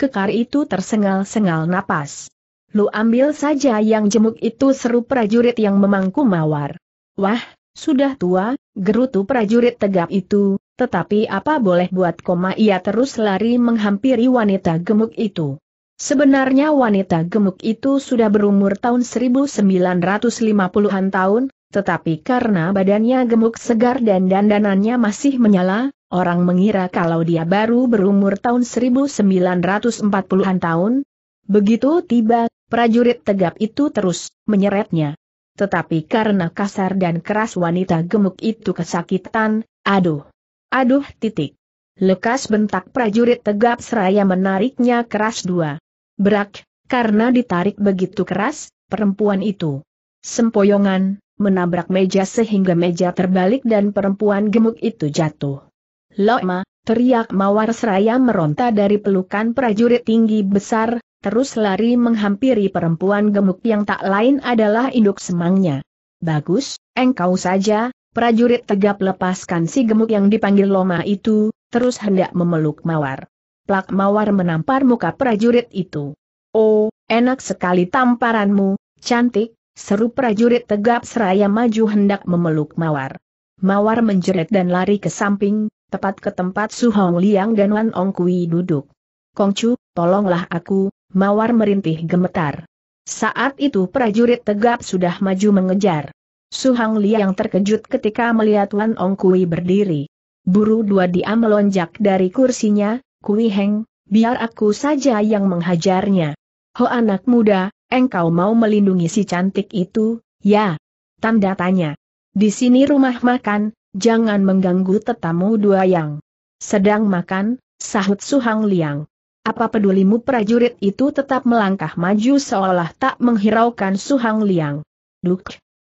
Kekar itu tersengal-sengal napas. Lu ambil saja yang jemuk itu seru prajurit yang memangku mawar. Wah, sudah tua, gerutu prajurit tegap itu, tetapi apa boleh buat koma ia terus lari menghampiri wanita gemuk itu. Sebenarnya wanita gemuk itu sudah berumur tahun 1950-an tahun, tetapi karena badannya gemuk segar dan dandanannya masih menyala, Orang mengira kalau dia baru berumur tahun 1940-an tahun. Begitu tiba, prajurit tegap itu terus menyeretnya. Tetapi karena kasar dan keras wanita gemuk itu kesakitan, aduh. Aduh titik. Lekas bentak prajurit tegap seraya menariknya keras dua. Berak, karena ditarik begitu keras, perempuan itu. Sempoyongan, menabrak meja sehingga meja terbalik dan perempuan gemuk itu jatuh. Lokma, teriak Mawar Seraya meronta dari pelukan prajurit tinggi besar, terus lari menghampiri perempuan gemuk yang tak lain adalah induk semangnya. Bagus, engkau saja, prajurit tegap lepaskan si gemuk yang dipanggil Loma itu, terus hendak memeluk Mawar. Plak Mawar menampar muka prajurit itu. Oh, enak sekali tamparanmu, cantik, seru prajurit tegap seraya maju hendak memeluk Mawar. Mawar menjerit dan lari ke samping, tepat ke tempat Su Hong Liang dan Wan Ong Kui duduk. Kongcu, tolonglah aku, Mawar merintih gemetar. Saat itu prajurit tegap sudah maju mengejar. Su Hong Liang terkejut ketika melihat Wan Ong Kui berdiri. Buru dua dia melonjak dari kursinya, Kui Heng, biar aku saja yang menghajarnya. Ho anak muda, engkau mau melindungi si cantik itu, ya? Tanda tanya. Di sini rumah makan, jangan mengganggu tetamu dua yang sedang makan, sahut Suhang Liang. Apa pedulimu prajurit itu tetap melangkah maju seolah tak menghiraukan Suhang Liang. Duk!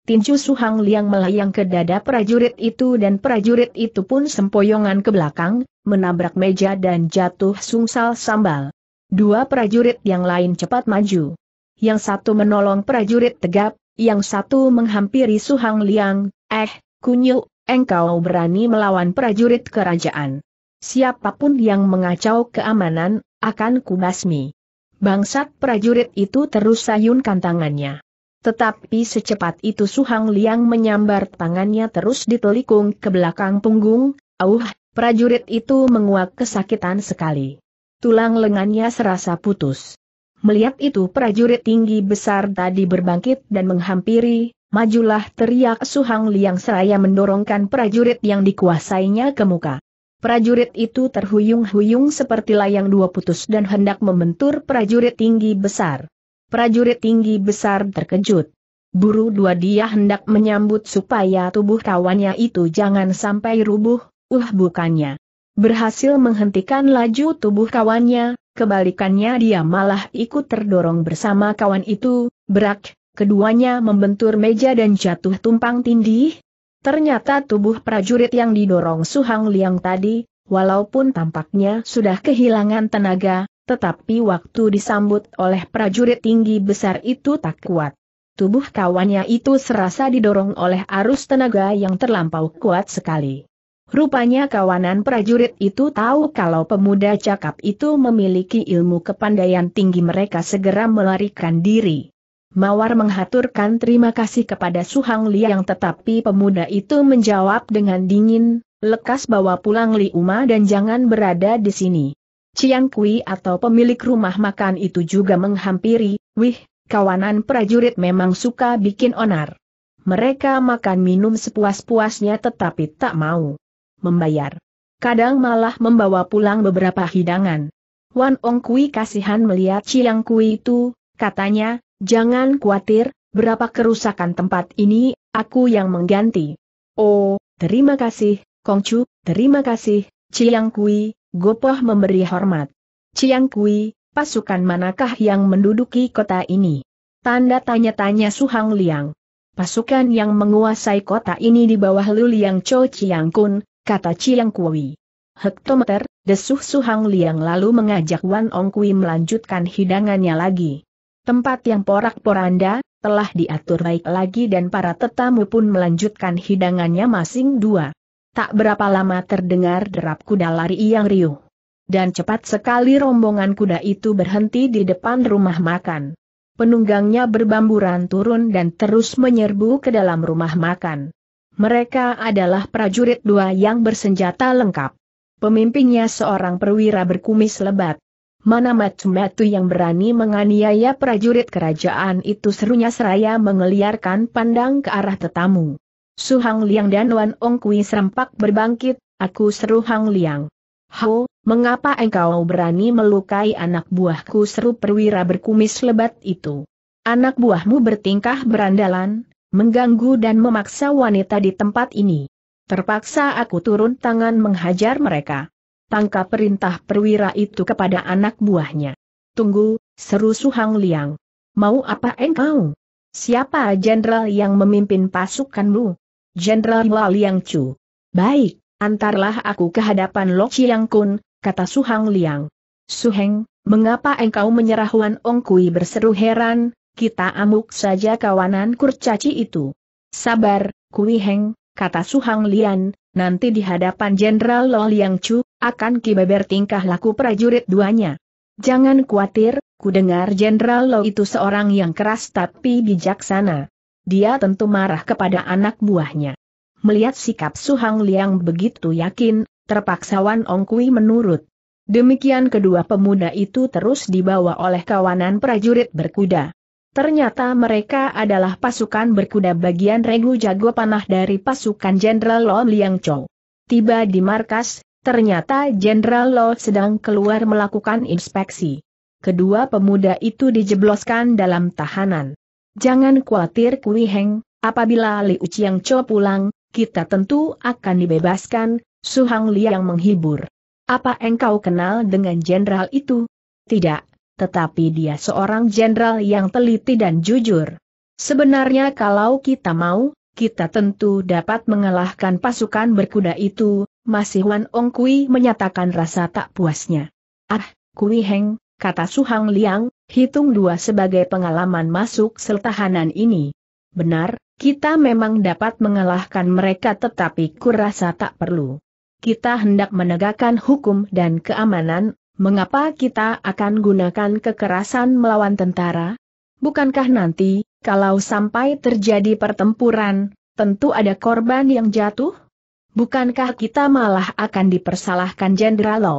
Tinju Suhang Liang melayang ke dada prajurit itu dan prajurit itu pun sempoyongan ke belakang, menabrak meja dan jatuh sungsal sambal. Dua prajurit yang lain cepat maju. Yang satu menolong prajurit tegap, yang satu menghampiri Suhang Liang, eh, kunyuk, engkau berani melawan prajurit kerajaan. Siapapun yang mengacau keamanan, akan kubasmi. Bangsat prajurit itu terus sayunkan tangannya. Tetapi secepat itu Suhang Liang menyambar tangannya terus ditelikung ke belakang punggung, auh, prajurit itu menguak kesakitan sekali. Tulang lengannya serasa putus. Melihat itu prajurit tinggi besar tadi berbangkit dan menghampiri, Majulah teriak Suhang Liang seraya mendorongkan prajurit yang dikuasainya ke muka. Prajurit itu terhuyung-huyung seperti layang dua putus dan hendak membentur prajurit tinggi besar. Prajurit tinggi besar terkejut. Buru dua dia hendak menyambut supaya tubuh kawannya itu jangan sampai rubuh, uh bukannya. Berhasil menghentikan laju tubuh kawannya, kebalikannya dia malah ikut terdorong bersama kawan itu, berak, keduanya membentur meja dan jatuh tumpang tindih. Ternyata tubuh prajurit yang didorong Su Hang Liang tadi, walaupun tampaknya sudah kehilangan tenaga, tetapi waktu disambut oleh prajurit tinggi besar itu tak kuat. Tubuh kawannya itu serasa didorong oleh arus tenaga yang terlampau kuat sekali. Rupanya kawanan prajurit itu tahu kalau pemuda cakap itu memiliki ilmu kepandaian tinggi mereka segera melarikan diri. Mawar menghaturkan terima kasih kepada Su Suhang Liang tetapi pemuda itu menjawab dengan dingin, lekas bawa pulang Li Uma dan jangan berada di sini. Ciang Kui atau pemilik rumah makan itu juga menghampiri, wih, kawanan prajurit memang suka bikin onar. Mereka makan minum sepuas-puasnya tetapi tak mau membayar. Kadang malah membawa pulang beberapa hidangan. Wan Ong Kui kasihan melihat Ciang Kui itu, katanya, Jangan khawatir, berapa kerusakan tempat ini, aku yang mengganti. Oh, terima kasih, Kongcu, terima kasih, Ciang Kui, Gopoh memberi hormat. Ciang Kui, pasukan manakah yang menduduki kota ini? Tanda tanya-tanya Suhang Liang. Pasukan yang menguasai kota ini di bawah Liang Cho Ciang Kun, kata Ciang Kui. Hektometer, desuh Suhang Liang lalu mengajak Wan Ong Kui melanjutkan hidangannya lagi. Tempat yang porak-poranda, telah diatur baik lagi dan para tetamu pun melanjutkan hidangannya masing dua. Tak berapa lama terdengar derap kuda lari yang riuh. Dan cepat sekali rombongan kuda itu berhenti di depan rumah makan. Penunggangnya berbamburan turun dan terus menyerbu ke dalam rumah makan. Mereka adalah prajurit dua yang bersenjata lengkap. Pemimpinnya seorang perwira berkumis lebat, mana matu-matu yang berani menganiaya prajurit kerajaan itu serunya seraya mengeliarkan pandang ke arah tetamu. Su Hang Liang dan Wan Ong Kui serempak berbangkit, aku seru Hang Liang. Ho, mengapa engkau berani melukai anak buahku seru perwira berkumis lebat itu? Anak buahmu bertingkah berandalan, mengganggu dan memaksa wanita di tempat ini. Terpaksa aku turun tangan menghajar mereka tangkap perintah perwira itu kepada anak buahnya. Tunggu, seru Suhang Liang. Mau apa engkau? Siapa jenderal yang memimpin pasukanmu? Jenderal Liang Chu. Baik, antarlah aku ke hadapan Lok Chiang Kun, kata Suhang Liang. Suheng, mengapa engkau menyerah Wan Ong Kui berseru heran, kita amuk saja kawanan kurcaci itu. Sabar, Kui Heng, kata Su Hang Lian, nanti di hadapan Jenderal Lo Liang Chu, akan kibeber tingkah laku prajurit duanya. Jangan khawatir, ku dengar Jenderal Lo itu seorang yang keras tapi bijaksana. Dia tentu marah kepada anak buahnya. Melihat sikap Su Hang Liang begitu yakin, terpaksa Wan Ong Kui menurut. Demikian kedua pemuda itu terus dibawa oleh kawanan prajurit berkuda. Ternyata mereka adalah pasukan berkuda bagian regu jago panah dari pasukan Jenderal Lo Liang Chow. Tiba di markas, ternyata Jenderal Lo sedang keluar melakukan inspeksi. Kedua pemuda itu dijebloskan dalam tahanan. Jangan khawatir Kui Heng, apabila Liu Chiang Cho pulang, kita tentu akan dibebaskan, Su Hang Liang menghibur. Apa engkau kenal dengan jenderal itu? Tidak, tetapi dia seorang jenderal yang teliti dan jujur. Sebenarnya kalau kita mau, kita tentu dapat mengalahkan pasukan berkuda itu, masih Wan Ong Kui menyatakan rasa tak puasnya. Ah, Kui Heng, kata Suhang Liang, hitung dua sebagai pengalaman masuk sel tahanan ini. Benar, kita memang dapat mengalahkan mereka tetapi kurasa tak perlu. Kita hendak menegakkan hukum dan keamanan, mengapa kita akan gunakan kekerasan melawan tentara? Bukankah nanti, kalau sampai terjadi pertempuran, tentu ada korban yang jatuh? Bukankah kita malah akan dipersalahkan Jenderal Lo?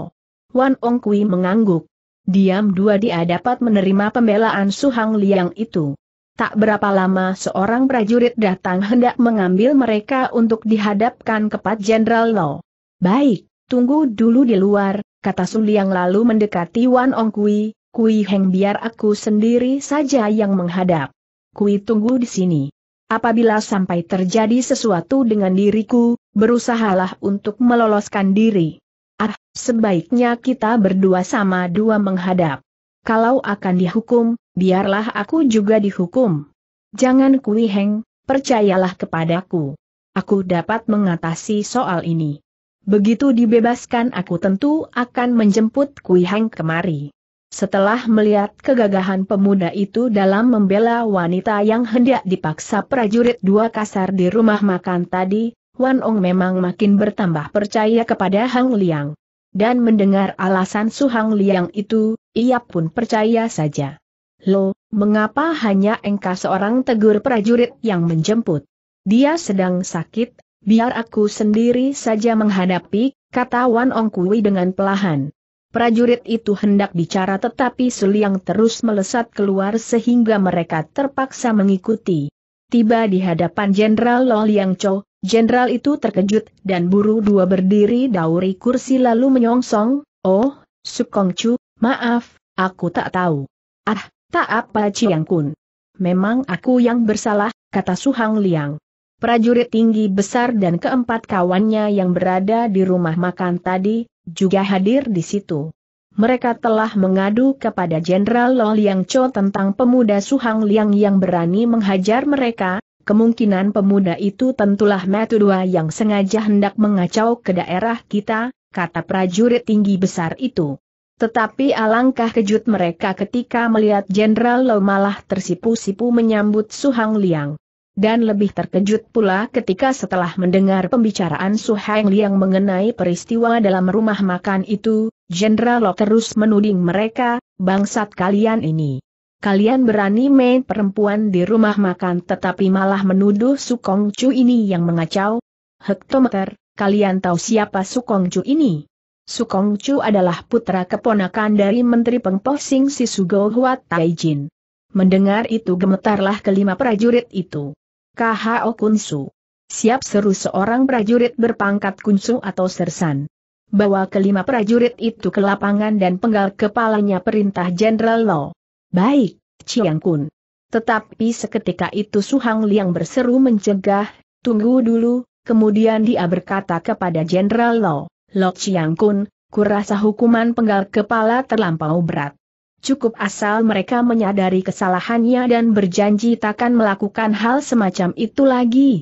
Wan Ong Kui mengangguk. Diam dua dia dapat menerima pembelaan Su Hang Liang itu. Tak berapa lama seorang prajurit datang hendak mengambil mereka untuk dihadapkan kepada Jenderal Law. Baik, tunggu dulu di luar, kata Suliang lalu mendekati Wan Ong Kui, Kui Heng biar aku sendiri saja yang menghadap. Kui tunggu di sini. Apabila sampai terjadi sesuatu dengan diriku, berusahalah untuk meloloskan diri. Ah, sebaiknya kita berdua sama dua menghadap. Kalau akan dihukum, biarlah aku juga dihukum. Jangan Kui Heng, percayalah kepadaku. Aku dapat mengatasi soal ini. Begitu dibebaskan aku tentu akan menjemput Kui Hang kemari. Setelah melihat kegagahan pemuda itu dalam membela wanita yang hendak dipaksa prajurit dua kasar di rumah makan tadi, Wan Ong memang makin bertambah percaya kepada Hang Liang. Dan mendengar alasan Su Hang Liang itu, ia pun percaya saja. Lo, mengapa hanya engkau seorang tegur prajurit yang menjemput? Dia sedang sakit Biar aku sendiri saja menghadapi, kata Wan Ong Kui dengan pelahan. Prajurit itu hendak bicara tetapi Suliang terus melesat keluar sehingga mereka terpaksa mengikuti. Tiba di hadapan Jenderal Loliang Cho, Jenderal itu terkejut dan buru dua berdiri dauri kursi lalu menyongsong, Oh, Sukong Chu, maaf, aku tak tahu. Ah, tak apa Chiang Kun. Memang aku yang bersalah, kata Suhang Liang prajurit tinggi besar dan keempat kawannya yang berada di rumah makan tadi, juga hadir di situ. Mereka telah mengadu kepada Jenderal Lo Liang Cho tentang pemuda Suhang Liang yang berani menghajar mereka, kemungkinan pemuda itu tentulah metode yang sengaja hendak mengacau ke daerah kita, kata prajurit tinggi besar itu. Tetapi alangkah kejut mereka ketika melihat Jenderal Lo malah tersipu-sipu menyambut Suhang Liang dan lebih terkejut pula ketika setelah mendengar pembicaraan Su Heng Liang mengenai peristiwa dalam rumah makan itu, Jenderal Lo terus menuding mereka, bangsat kalian ini. Kalian berani main perempuan di rumah makan tetapi malah menuduh Sukong Chu ini yang mengacau? Hektometer, kalian tahu siapa Sukong Chu ini? Sukong Chu adalah putra keponakan dari Menteri Pengposing Sisugo Huat Taijin. Mendengar itu gemetarlah kelima prajurit itu. KHO Kunsu. Siap seru seorang prajurit berpangkat kunsu atau sersan. Bawa kelima prajurit itu ke lapangan dan penggal kepalanya perintah Jenderal Lo. Baik, Chiang Kun. Tetapi seketika itu Su Hang Liang berseru mencegah, tunggu dulu, kemudian dia berkata kepada Jenderal Lo, Lo Chiang Kun, kurasa hukuman penggal kepala terlampau berat. Cukup asal mereka menyadari kesalahannya dan berjanji takkan melakukan hal semacam itu lagi.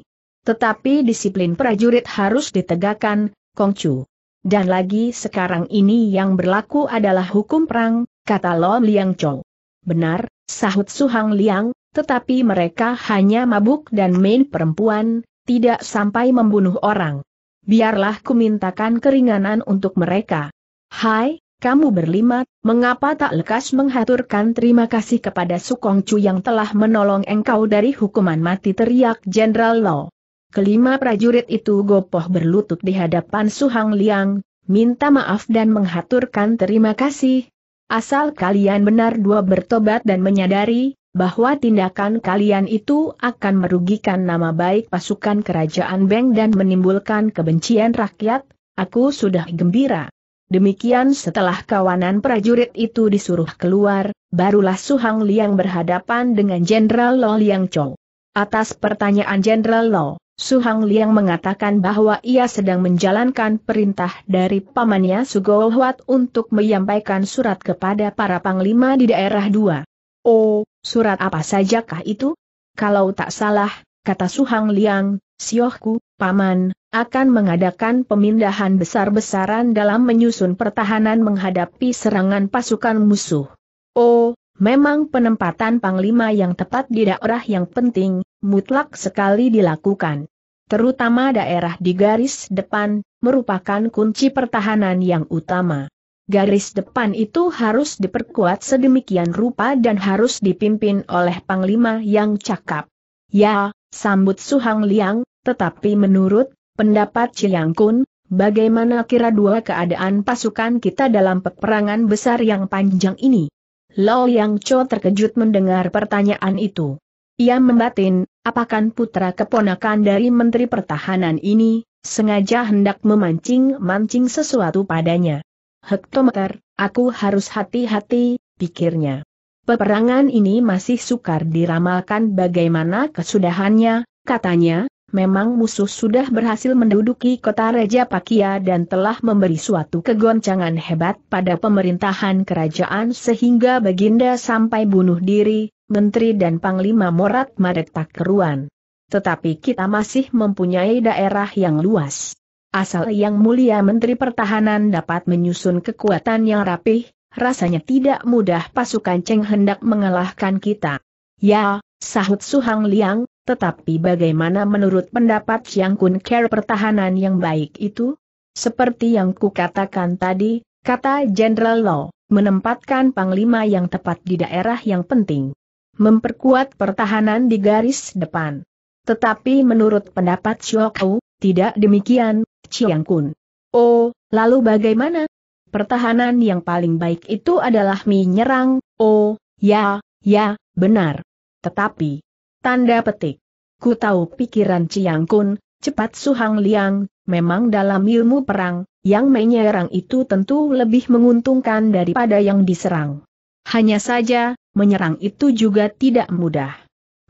Tetapi disiplin prajurit harus ditegakkan, Kongcu. Dan lagi sekarang ini yang berlaku adalah hukum perang, kata Lo Liang Chou. Benar, sahut Suhang Liang, tetapi mereka hanya mabuk dan main perempuan, tidak sampai membunuh orang. Biarlah kumintakan keringanan untuk mereka. Hai, kamu berlima, mengapa tak lekas menghaturkan terima kasih kepada Sukong Chu yang telah menolong engkau dari hukuman mati teriak Jenderal Lo. Kelima prajurit itu gopoh berlutut di hadapan Suhang Liang, minta maaf dan menghaturkan terima kasih. Asal kalian benar dua bertobat dan menyadari, bahwa tindakan kalian itu akan merugikan nama baik pasukan kerajaan Beng dan menimbulkan kebencian rakyat, aku sudah gembira. Demikian setelah kawanan prajurit itu disuruh keluar, barulah Suhang Liang berhadapan dengan Jenderal Lo Liang Chou. Atas pertanyaan Jenderal Lo, Suhang Liang mengatakan bahwa ia sedang menjalankan perintah dari pamannya Sugo Huat untuk menyampaikan surat kepada para panglima di daerah dua. Oh, surat apa sajakah itu? Kalau tak salah, kata Suhang Liang, Siohku, paman, akan mengadakan pemindahan besar-besaran dalam menyusun pertahanan menghadapi serangan pasukan musuh. Oh, memang penempatan Panglima yang tepat di daerah yang penting, mutlak sekali dilakukan. Terutama daerah di garis depan, merupakan kunci pertahanan yang utama. Garis depan itu harus diperkuat sedemikian rupa dan harus dipimpin oleh Panglima yang cakap. Ya, sambut Suhang Liang, tetapi menurut Pendapat Ciliang Kun, bagaimana kira dua keadaan pasukan kita dalam peperangan besar yang panjang ini? Lao Yang Cho terkejut mendengar pertanyaan itu. Ia membatin, apakah putra keponakan dari Menteri Pertahanan ini, sengaja hendak memancing-mancing sesuatu padanya. Hektometer, aku harus hati-hati, pikirnya. Peperangan ini masih sukar diramalkan bagaimana kesudahannya, katanya, memang musuh sudah berhasil menduduki kota Raja Pakia dan telah memberi suatu kegoncangan hebat pada pemerintahan kerajaan sehingga Baginda sampai bunuh diri, Menteri dan Panglima Morat tak keruan. Tetapi kita masih mempunyai daerah yang luas. Asal yang mulia Menteri Pertahanan dapat menyusun kekuatan yang rapih, rasanya tidak mudah pasukan Cheng hendak mengalahkan kita. Ya, sahut Suhang Liang, tetapi bagaimana menurut pendapat Chiang Kun Care pertahanan yang baik itu? Seperti yang kukatakan tadi, kata Jenderal Law, menempatkan panglima yang tepat di daerah yang penting. Memperkuat pertahanan di garis depan. Tetapi menurut pendapat Xiaokou, tidak demikian, Chiang Kun. Oh, lalu bagaimana? Pertahanan yang paling baik itu adalah menyerang, oh, ya, ya, benar. Tetapi, Tanda petik. Ku tahu pikiran Ciang Kun, cepat Suhang Liang, memang dalam ilmu perang, yang menyerang itu tentu lebih menguntungkan daripada yang diserang. Hanya saja, menyerang itu juga tidak mudah.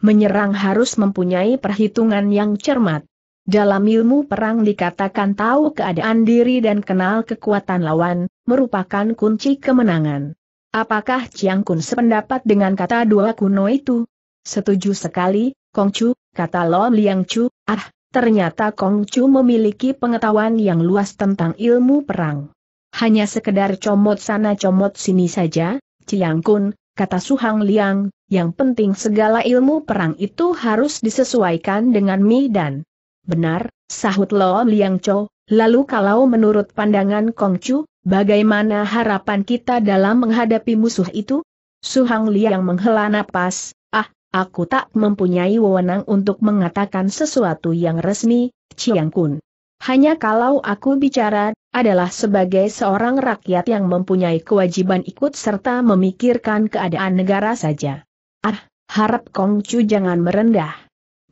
Menyerang harus mempunyai perhitungan yang cermat. Dalam ilmu perang dikatakan tahu keadaan diri dan kenal kekuatan lawan, merupakan kunci kemenangan. Apakah Ciang Kun sependapat dengan kata dua kuno itu? Setuju sekali, Kong Chu, kata Lo Liang Chu, ah, ternyata Kong Chu memiliki pengetahuan yang luas tentang ilmu perang. Hanya sekedar comot sana comot sini saja, Ciang Kun, kata Suhang Liang, yang penting segala ilmu perang itu harus disesuaikan dengan Mi dan. Benar, sahut Lo Liang Chu. lalu kalau menurut pandangan Kong Chu, bagaimana harapan kita dalam menghadapi musuh itu? Suhang Liang menghela napas, Aku tak mempunyai wewenang untuk mengatakan sesuatu yang resmi, Chiang Kun. Hanya kalau aku bicara, adalah sebagai seorang rakyat yang mempunyai kewajiban ikut serta memikirkan keadaan negara saja. Ah, harap Kong Chu jangan merendah.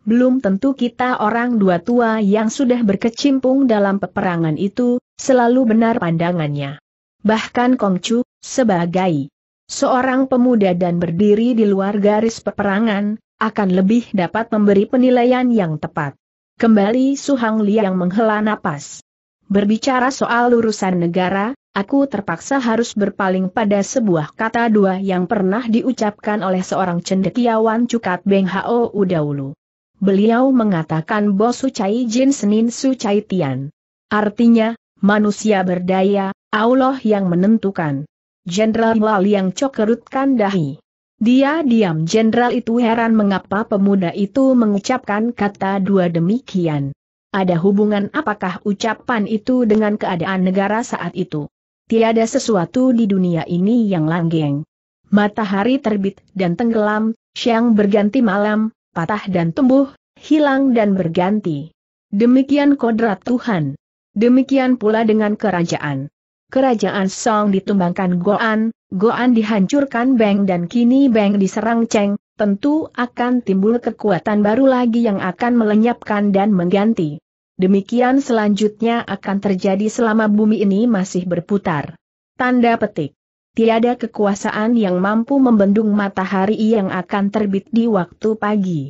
Belum tentu kita orang dua tua yang sudah berkecimpung dalam peperangan itu, selalu benar pandangannya. Bahkan Kong Chu, sebagai Seorang pemuda dan berdiri di luar garis peperangan, akan lebih dapat memberi penilaian yang tepat. Kembali Su Hang Liang menghela napas. Berbicara soal urusan negara, aku terpaksa harus berpaling pada sebuah kata dua yang pernah diucapkan oleh seorang cendekiawan Cukat Beng Hao Udaulu. Beliau mengatakan Bo Su Chai Jin Senin Su Chai Tian. Artinya, manusia berdaya, Allah yang menentukan. Jenderal Wal yang cokerutkan dahi. Dia diam jenderal itu heran mengapa pemuda itu mengucapkan kata dua demikian. Ada hubungan apakah ucapan itu dengan keadaan negara saat itu? Tiada sesuatu di dunia ini yang langgeng. Matahari terbit dan tenggelam, siang berganti malam, patah dan tumbuh, hilang dan berganti. Demikian kodrat Tuhan. Demikian pula dengan kerajaan kerajaan Song ditumbangkan Goan, Goan dihancurkan Beng dan kini Beng diserang Cheng, tentu akan timbul kekuatan baru lagi yang akan melenyapkan dan mengganti. Demikian selanjutnya akan terjadi selama bumi ini masih berputar. Tanda petik. Tiada kekuasaan yang mampu membendung matahari yang akan terbit di waktu pagi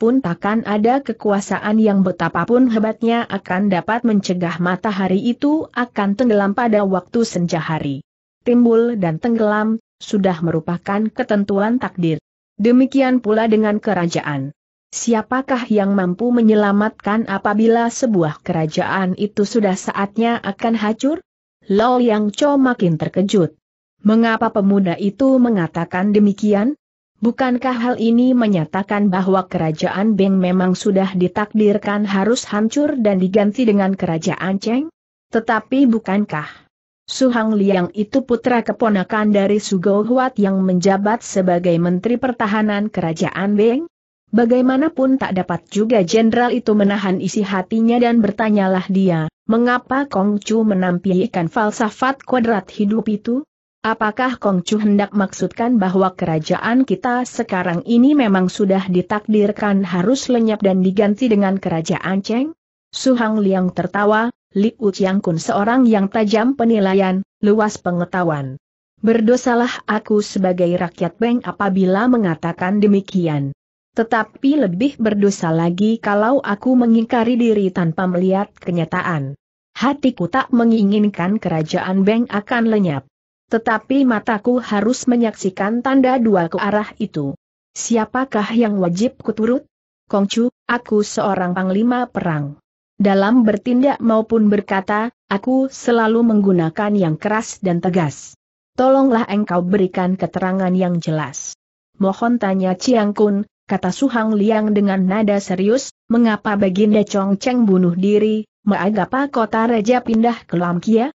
pun takkan ada kekuasaan yang betapapun hebatnya akan dapat mencegah matahari itu akan tenggelam pada waktu senja hari. Timbul dan tenggelam, sudah merupakan ketentuan takdir. Demikian pula dengan kerajaan. Siapakah yang mampu menyelamatkan apabila sebuah kerajaan itu sudah saatnya akan hancur? Lao Yang Cho makin terkejut. Mengapa pemuda itu mengatakan demikian? Bukankah hal ini menyatakan bahwa kerajaan Beng memang sudah ditakdirkan harus hancur dan diganti dengan kerajaan Cheng? Tetapi bukankah Su Hang Liang itu putra keponakan dari Sugo Huat yang menjabat sebagai Menteri Pertahanan Kerajaan Beng? Bagaimanapun tak dapat juga jenderal itu menahan isi hatinya dan bertanyalah dia, mengapa Kong Chu menampilkan falsafat kuadrat hidup itu? Apakah Kongcu hendak maksudkan bahwa kerajaan kita sekarang ini memang sudah ditakdirkan harus lenyap dan diganti dengan kerajaan Cheng? Suhang Liang tertawa, Liu Chiang Kun seorang yang tajam penilaian, luas pengetahuan. Berdosalah aku sebagai rakyat Beng apabila mengatakan demikian. Tetapi lebih berdosa lagi kalau aku mengingkari diri tanpa melihat kenyataan. Hatiku tak menginginkan kerajaan Beng akan lenyap. Tetapi mataku harus menyaksikan tanda dua ke arah itu. Siapakah yang wajib kuturut? Kongcu, aku seorang panglima perang. Dalam bertindak maupun berkata, aku selalu menggunakan yang keras dan tegas. Tolonglah engkau berikan keterangan yang jelas. Mohon tanya Ciangkun, Kun, kata Suhang Liang dengan nada serius, mengapa Baginda Chong Cheng bunuh diri, maagapa kota raja pindah ke Lamkia?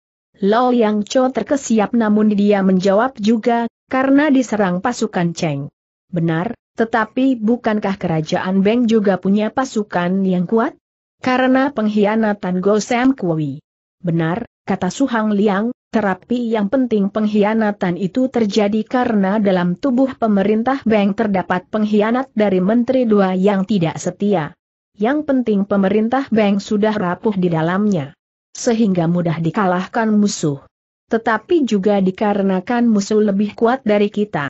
Lo Yang Cho terkesiap namun dia menjawab juga, karena diserang pasukan Cheng. Benar, tetapi bukankah kerajaan Beng juga punya pasukan yang kuat? Karena pengkhianatan Go Sam Kui. Benar, kata Su Hang Liang, terapi yang penting pengkhianatan itu terjadi karena dalam tubuh pemerintah Beng terdapat pengkhianat dari Menteri Dua yang tidak setia. Yang penting pemerintah Beng sudah rapuh di dalamnya sehingga mudah dikalahkan musuh. Tetapi juga dikarenakan musuh lebih kuat dari kita.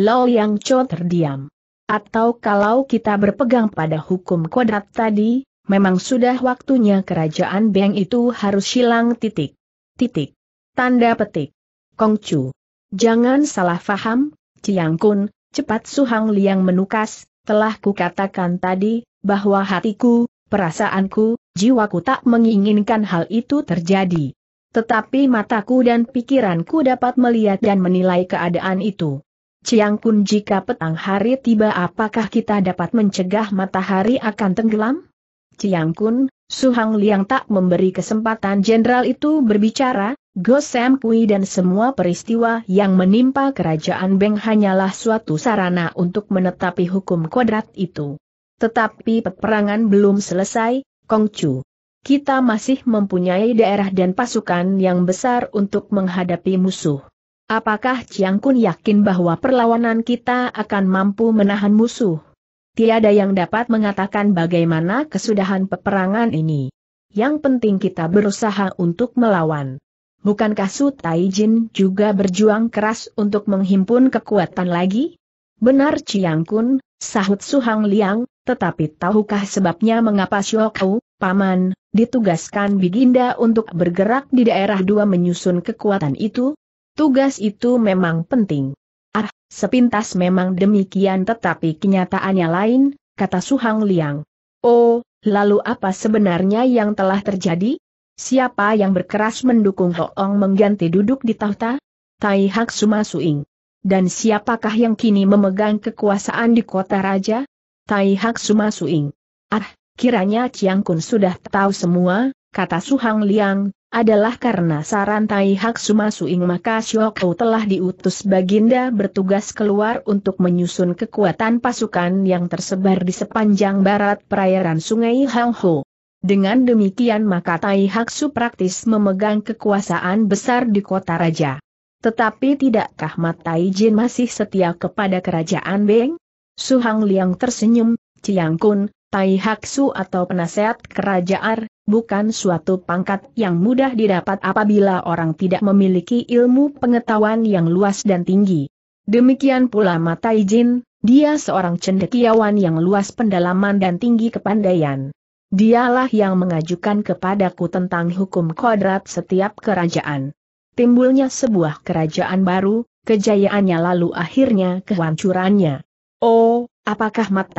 Lau Yang Cho terdiam. Atau kalau kita berpegang pada hukum kodrat tadi, memang sudah waktunya kerajaan Beng itu harus hilang titik. Titik. Tanda petik. Kong Chu. Jangan salah faham, Ciang Kun, cepat Suhang Liang menukas, telah kukatakan tadi, bahwa hatiku, perasaanku, Jiwaku tak menginginkan hal itu terjadi. Tetapi mataku dan pikiranku dapat melihat dan menilai keadaan itu. Ciang Kun jika petang hari tiba apakah kita dapat mencegah matahari akan tenggelam? Ciang Kun, Su Hang Liang tak memberi kesempatan jenderal itu berbicara, Go Pui dan semua peristiwa yang menimpa kerajaan Beng hanyalah suatu sarana untuk menetapi hukum kodrat itu. Tetapi peperangan belum selesai, Kongcu. Kita masih mempunyai daerah dan pasukan yang besar untuk menghadapi musuh. Apakah Chiang Kun yakin bahwa perlawanan kita akan mampu menahan musuh? Tiada yang dapat mengatakan bagaimana kesudahan peperangan ini. Yang penting kita berusaha untuk melawan. Bukankah Su Taijin juga berjuang keras untuk menghimpun kekuatan lagi? Benar Chiang Kun, sahut Su Hang Liang, tetapi tahukah sebabnya mengapa Xiaokau, Paman, ditugaskan Biginda untuk bergerak di daerah dua menyusun kekuatan itu? Tugas itu memang penting. Ah, sepintas memang demikian tetapi kenyataannya lain, kata Suhang Liang. Oh, lalu apa sebenarnya yang telah terjadi? Siapa yang berkeras mendukung Hoong mengganti duduk di tahta? Tai Hak Suma Suing. Dan siapakah yang kini memegang kekuasaan di kota raja? Tai Hak Suma Suing. Ah, kiranya Chiang Kun sudah tahu semua, kata Suhang Liang, adalah karena saran Tai Hak Suma Suing maka Shokau telah diutus Baginda bertugas keluar untuk menyusun kekuatan pasukan yang tersebar di sepanjang barat perairan sungai Hang Ho. Dengan demikian maka Tai Hak Su praktis memegang kekuasaan besar di kota raja. Tetapi tidakkah Matai Jin masih setia kepada kerajaan Beng? Su Hang Liang tersenyum, Ciang Kun, Tai Su atau penasehat kerajaan, bukan suatu pangkat yang mudah didapat apabila orang tidak memiliki ilmu pengetahuan yang luas dan tinggi. Demikian pula Matai Jin, dia seorang cendekiawan yang luas pendalaman dan tinggi kepandaian. Dialah yang mengajukan kepadaku tentang hukum kodrat setiap kerajaan. Timbulnya sebuah kerajaan baru, kejayaannya lalu akhirnya kehancurannya. Oh, apakah Mat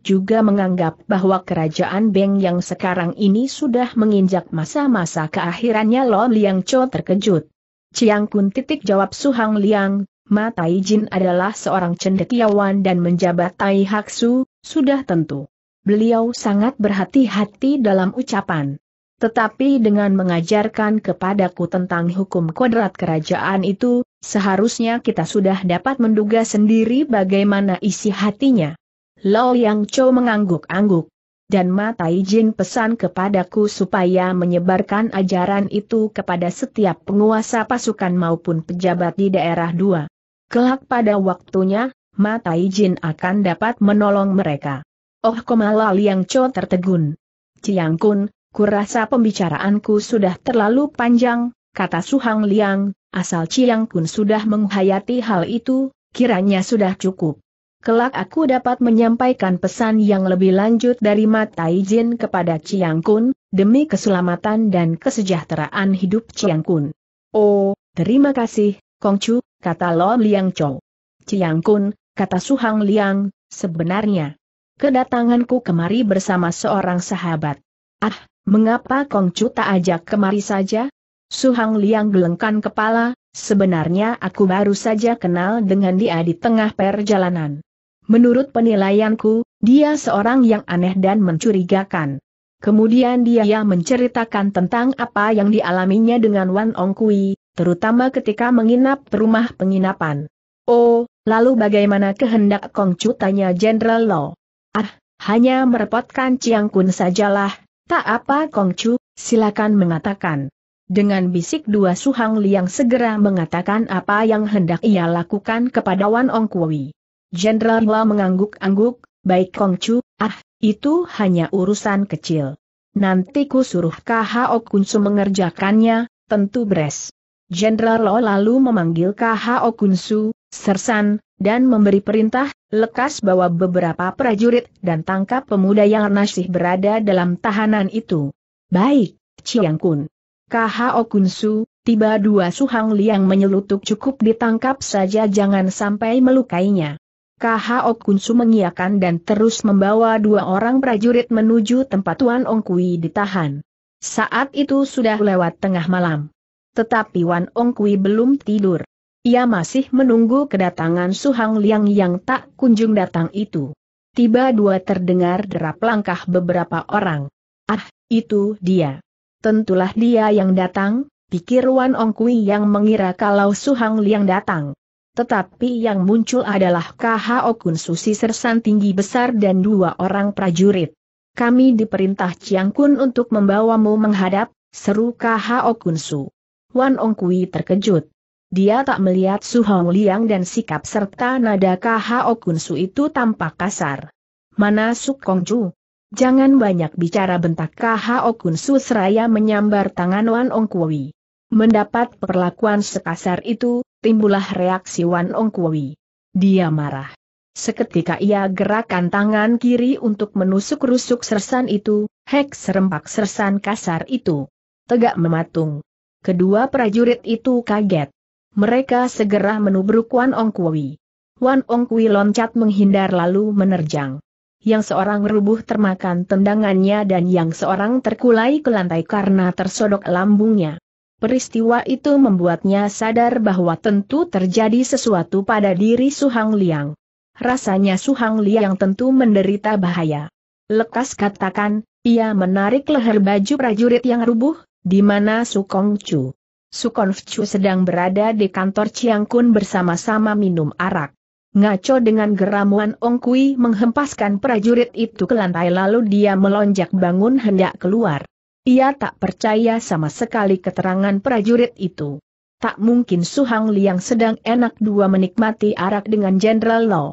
juga menganggap bahwa kerajaan Beng yang sekarang ini sudah menginjak masa-masa keakhirannya Lo Liang Cho terkejut. Chiang Kun titik jawab Suhang Liang, Ma adalah seorang cendekiawan dan menjabat Tai Hak Su, sudah tentu. Beliau sangat berhati-hati dalam ucapan. Tetapi dengan mengajarkan kepadaku tentang hukum kodrat kerajaan itu, Seharusnya kita sudah dapat menduga sendiri bagaimana isi hatinya. Lau Yang Chou mengangguk-angguk. Dan Matai Jin pesan kepadaku supaya menyebarkan ajaran itu kepada setiap penguasa pasukan maupun pejabat di daerah dua. Kelak pada waktunya, Matai Jin akan dapat menolong mereka. Oh komala Yang Chou tertegun. Ciang Kun, kurasa pembicaraanku sudah terlalu panjang, kata Suhang Liang, asal Chiang Kun sudah menghayati hal itu, kiranya sudah cukup. Kelak aku dapat menyampaikan pesan yang lebih lanjut dari mata izin kepada Chiang Kun, demi keselamatan dan kesejahteraan hidup Chiang Kun. Oh, terima kasih, Kong Chu, kata Lo Liang Chow. Chiang Kun, kata Suhang Liang, sebenarnya. Kedatanganku kemari bersama seorang sahabat. Ah, mengapa Kong Chu tak ajak kemari saja? Su Hang Liang gelengkan kepala, sebenarnya aku baru saja kenal dengan dia di tengah perjalanan. Menurut penilaianku, dia seorang yang aneh dan mencurigakan. Kemudian dia menceritakan tentang apa yang dialaminya dengan Wan Ong Kui, terutama ketika menginap rumah penginapan. Oh, lalu bagaimana kehendak Kong Chu tanya Jenderal Lo? Ah, hanya merepotkan Chiang Kun sajalah, tak apa Kong Chu, silakan mengatakan. Dengan bisik dua Suhang Liang segera mengatakan apa yang hendak ia lakukan kepada Wan Ong Kui. Jenderal Hua mengangguk-angguk, baik Kong Chu, ah, itu hanya urusan kecil. Nanti ku suruh KHO Kunsu mengerjakannya, tentu beres. Jenderal Lo lalu memanggil KHO Kunsu, Sersan, dan memberi perintah, lekas bawa beberapa prajurit dan tangkap pemuda yang nasih berada dalam tahanan itu. Baik, Chiang Kun. KHO Kunsu, tiba dua suhang liang menyelutuk cukup ditangkap saja jangan sampai melukainya. KHO Kunsu mengiakan dan terus membawa dua orang prajurit menuju tempat Tuan Ong Kui ditahan. Saat itu sudah lewat tengah malam. Tetapi Wan Ong Kui belum tidur. Ia masih menunggu kedatangan Suhang Liang yang tak kunjung datang itu. Tiba dua terdengar derap langkah beberapa orang. Ah, itu dia tentulah dia yang datang, pikir Wan Ong Kui yang mengira kalau Su Hang Liang datang. Tetapi yang muncul adalah KH Okunsu Susi Sersan tinggi besar dan dua orang prajurit. Kami diperintah Chiang Kun untuk membawamu menghadap, seru KH Okunsu. Su. Wan Ong Kui terkejut. Dia tak melihat Su Hong Liang dan sikap serta nada KH Okunsu Su itu tampak kasar. Mana Su Kong Chu? Jangan banyak bicara bentak KHO Kun Susraya menyambar tangan Wan Ong Kui. Mendapat perlakuan sekasar itu, timbullah reaksi Wan Ong Kui. Dia marah. Seketika ia gerakan tangan kiri untuk menusuk rusuk sersan itu, hek serempak sersan kasar itu. Tegak mematung. Kedua prajurit itu kaget. Mereka segera menubruk Wan Ong Kui. Wan Ong Kui loncat menghindar lalu menerjang yang seorang rubuh termakan tendangannya dan yang seorang terkulai ke lantai karena tersodok lambungnya. Peristiwa itu membuatnya sadar bahwa tentu terjadi sesuatu pada diri Su Hang Liang. Rasanya Su Hang Liang tentu menderita bahaya. Lekas katakan, ia menarik leher baju prajurit yang rubuh, di mana Sukong Chu. Sukong Chu sedang berada di kantor Chiang Kun bersama-sama minum arak. Ngaco dengan geramuan Ongkui menghempaskan prajurit itu ke lantai lalu dia melonjak bangun hendak keluar. Ia tak percaya sama sekali keterangan prajurit itu. Tak mungkin Suhang Liang sedang enak dua menikmati arak dengan Jenderal Lo.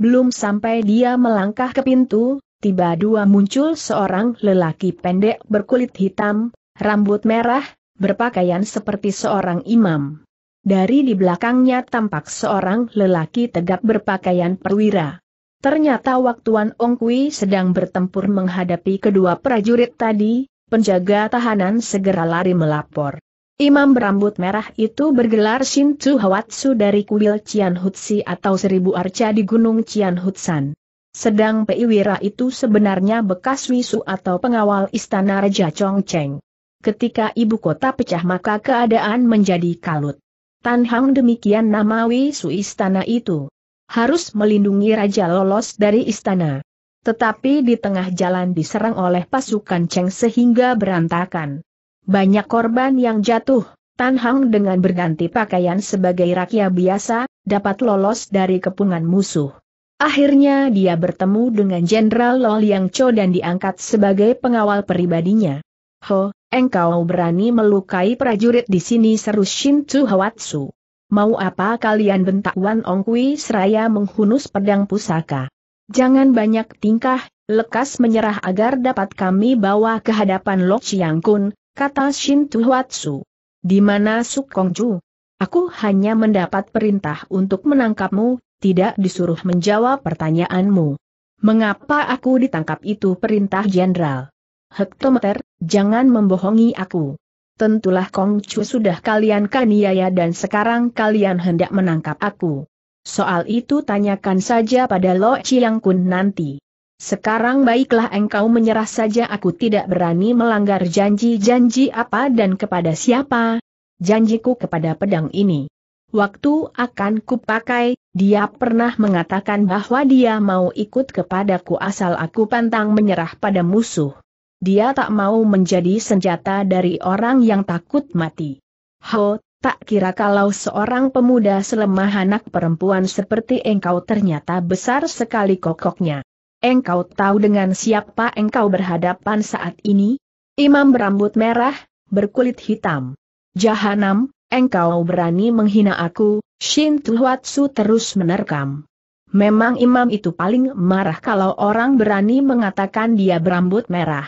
Belum sampai dia melangkah ke pintu, tiba dua muncul seorang lelaki pendek berkulit hitam, rambut merah, berpakaian seperti seorang imam. Dari di belakangnya tampak seorang lelaki tegap berpakaian perwira. Ternyata waktuan Ong Kui sedang bertempur menghadapi kedua prajurit tadi, penjaga tahanan segera lari melapor. Imam berambut merah itu bergelar Shin Tzu Hawatsu dari kuil Cian Hutsi atau Seribu Arca di Gunung Cian Hutsan. Sedang Peiwira itu sebenarnya bekas wisu atau pengawal istana Raja Chongcheng. Ketika ibu kota pecah maka keadaan menjadi kalut. Tan Hang demikian nama Wisu istana itu. Harus melindungi Raja lolos dari istana. Tetapi di tengah jalan diserang oleh pasukan Cheng sehingga berantakan. Banyak korban yang jatuh, Tan Hang dengan berganti pakaian sebagai rakyat biasa, dapat lolos dari kepungan musuh. Akhirnya dia bertemu dengan Jenderal Lo Liang Cho dan diangkat sebagai pengawal pribadinya. Ho, Engkau berani melukai prajurit di sini seru Shin Tzu Hawatsu. Mau apa kalian bentak Wan Ong Kui seraya menghunus pedang pusaka. Jangan banyak tingkah, lekas menyerah agar dapat kami bawa ke hadapan Lok Chiang Kun, kata Shin Tzu Hawatsu. Di mana Suk Kong Chu? Aku hanya mendapat perintah untuk menangkapmu, tidak disuruh menjawab pertanyaanmu. Mengapa aku ditangkap itu perintah jenderal? Hektometer, jangan membohongi aku. Tentulah Kong Chu sudah kalian kaniaya dan sekarang kalian hendak menangkap aku. Soal itu tanyakan saja pada Lo Chiang Kun nanti. Sekarang baiklah engkau menyerah saja aku tidak berani melanggar janji-janji apa dan kepada siapa. Janjiku kepada pedang ini. Waktu akan kupakai, dia pernah mengatakan bahwa dia mau ikut kepadaku asal aku pantang menyerah pada musuh. Dia tak mau menjadi senjata dari orang yang takut mati. Ho, tak kira kalau seorang pemuda selemah anak perempuan seperti engkau ternyata besar sekali kokoknya. Engkau tahu dengan siapa engkau berhadapan saat ini? Imam berambut merah, berkulit hitam. Jahanam, engkau berani menghina aku, Shin Tuhuatsu terus menerkam. Memang imam itu paling marah kalau orang berani mengatakan dia berambut merah.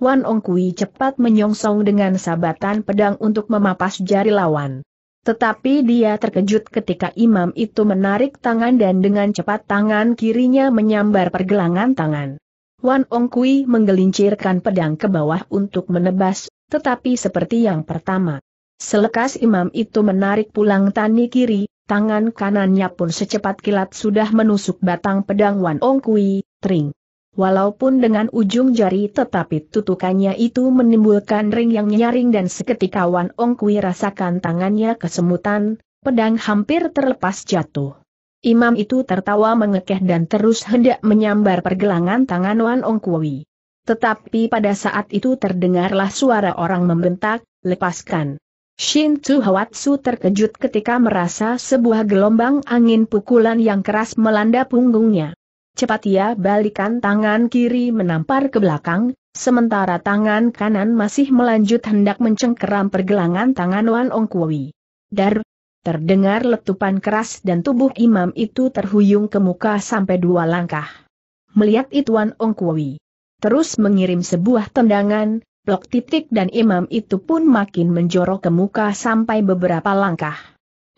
Wan Ong Kui cepat menyongsong dengan sabatan pedang untuk memapas jari lawan. Tetapi dia terkejut ketika imam itu menarik tangan dan dengan cepat tangan kirinya menyambar pergelangan tangan. Wan Ong Kui menggelincirkan pedang ke bawah untuk menebas, tetapi seperti yang pertama. Selekas imam itu menarik pulang tani kiri, tangan kanannya pun secepat kilat sudah menusuk batang pedang Wan Kui, tring. Walaupun dengan ujung jari tetapi tutukannya itu menimbulkan ring yang nyaring dan seketika Wan Ong Kui rasakan tangannya kesemutan, pedang hampir terlepas jatuh. Imam itu tertawa mengekeh dan terus hendak menyambar pergelangan tangan Wan Ong Kui. Tetapi pada saat itu terdengarlah suara orang membentak, lepaskan. Shin Tzu Hawatsu terkejut ketika merasa sebuah gelombang angin pukulan yang keras melanda punggungnya. Cepat ia balikan tangan kiri menampar ke belakang, sementara tangan kanan masih melanjut hendak mencengkeram pergelangan tangan Wan Ong Kui. Dar! Terdengar letupan keras dan tubuh imam itu terhuyung ke muka sampai dua langkah. Melihat itu Wan Ong Kui. Terus mengirim sebuah tendangan, blok titik dan imam itu pun makin menjorok ke muka sampai beberapa langkah.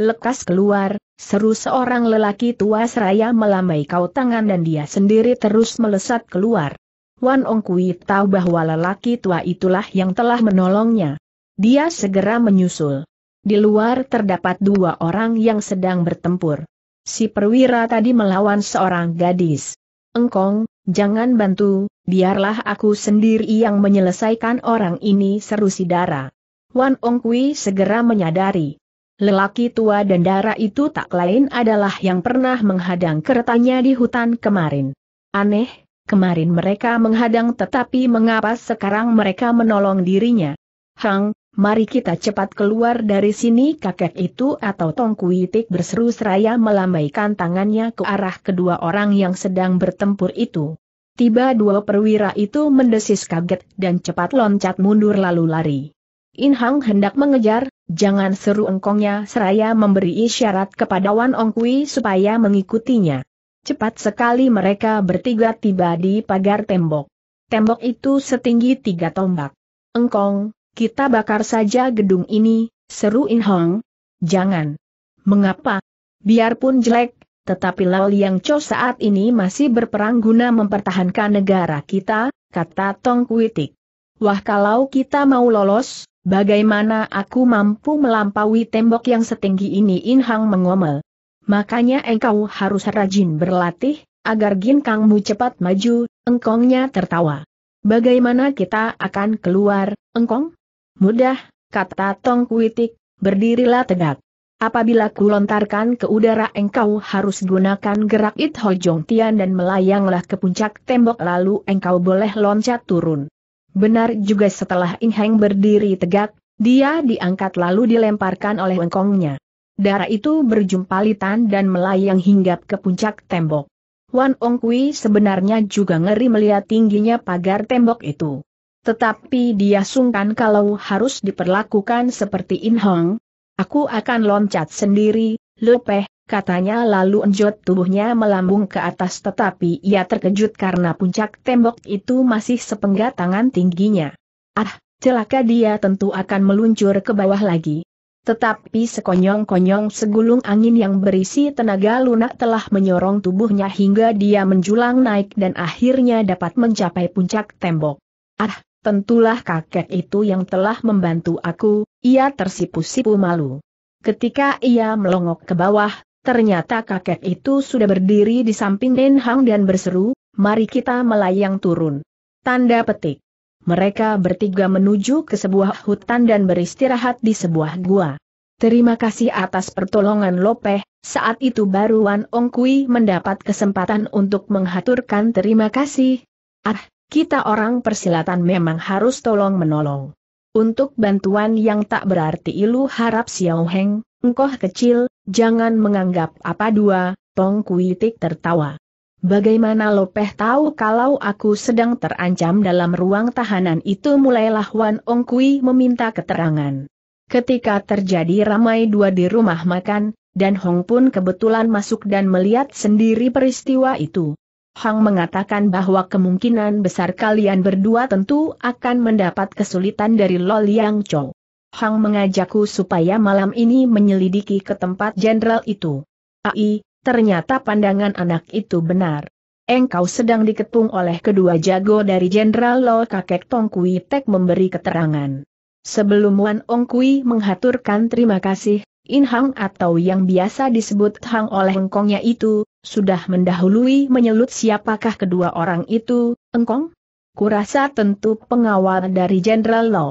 Lekas keluar, Seru seorang lelaki tua seraya melamai kau tangan dan dia sendiri terus melesat keluar. Wan Ong Kui tahu bahwa lelaki tua itulah yang telah menolongnya. Dia segera menyusul. Di luar terdapat dua orang yang sedang bertempur. Si perwira tadi melawan seorang gadis. Engkong, jangan bantu, biarlah aku sendiri yang menyelesaikan orang ini seru si Dara. Wan Ong Kui segera menyadari, Lelaki tua dan darah itu tak lain adalah yang pernah menghadang keretanya di hutan kemarin. Aneh, kemarin mereka menghadang tetapi mengapa sekarang mereka menolong dirinya? Hang, mari kita cepat keluar dari sini kakek itu atau Tongkuitik berseru seraya melambaikan tangannya ke arah kedua orang yang sedang bertempur itu. Tiba dua perwira itu mendesis kaget dan cepat loncat mundur lalu lari. In hendak mengejar, jangan seru engkongnya seraya memberi isyarat kepada Wan Ong supaya mengikutinya. Cepat sekali mereka bertiga tiba di pagar tembok. Tembok itu setinggi tiga tombak. Engkong, kita bakar saja gedung ini, seru Inhong. Jangan. Mengapa? Biarpun jelek, tetapi Lao Liang Cho saat ini masih berperang guna mempertahankan negara kita, kata Tong Kuitik. Wah kalau kita mau lolos, Bagaimana aku mampu melampaui tembok yang setinggi ini Inhang mengomel. Makanya engkau harus rajin berlatih, agar ginkangmu cepat maju, engkongnya tertawa. Bagaimana kita akan keluar, engkong? Mudah, kata Tong Kuitik, berdirilah tegak. Apabila kulontarkan ke udara engkau harus gunakan gerak It Ho Jong Tian dan melayanglah ke puncak tembok lalu engkau boleh loncat turun. Benar juga setelah Inheng berdiri tegak, dia diangkat lalu dilemparkan oleh wengkongnya. Darah itu berjumpa litan dan melayang hinggap ke puncak tembok. Wan Ong Kui sebenarnya juga ngeri melihat tingginya pagar tembok itu. Tetapi dia sungkan kalau harus diperlakukan seperti In Hong. Aku akan loncat sendiri, Lopeh, katanya lalu enjot tubuhnya melambung ke atas tetapi ia terkejut karena puncak tembok itu masih sepenggat tangan tingginya. Ah, celaka dia tentu akan meluncur ke bawah lagi. Tetapi sekonyong-konyong segulung angin yang berisi tenaga lunak telah menyorong tubuhnya hingga dia menjulang naik dan akhirnya dapat mencapai puncak tembok. Ah, tentulah kakek itu yang telah membantu aku, ia tersipu-sipu malu. Ketika ia melongok ke bawah, Ternyata kakek itu sudah berdiri di samping Nen Hang dan berseru, mari kita melayang turun. Tanda petik. Mereka bertiga menuju ke sebuah hutan dan beristirahat di sebuah gua. Terima kasih atas pertolongan Lopeh, saat itu baru Wan Ong Kui mendapat kesempatan untuk menghaturkan terima kasih. Ah, kita orang persilatan memang harus tolong menolong. Untuk bantuan yang tak berarti ilu harap Xiao Heng, engkau kecil, Jangan menganggap apa dua, Tong Kuitik tertawa. Bagaimana Lopeh tahu kalau aku sedang terancam dalam ruang tahanan itu mulailah Wan Ong Kui meminta keterangan. Ketika terjadi ramai dua di rumah makan, dan Hong pun kebetulan masuk dan melihat sendiri peristiwa itu. Hong mengatakan bahwa kemungkinan besar kalian berdua tentu akan mendapat kesulitan dari Lol Yang Chow. Hang mengajakku supaya malam ini menyelidiki ke tempat jenderal itu. Ai, ternyata pandangan anak itu benar. Engkau sedang diketung oleh kedua jago dari Jenderal Lo Kakek Tong Kui Tek memberi keterangan. Sebelum Wan Ong Kui menghaturkan terima kasih, In Hang atau yang biasa disebut Hang oleh engkongnya itu, sudah mendahului menyelut siapakah kedua orang itu, engkong? Kurasa tentu pengawal dari Jenderal Lo.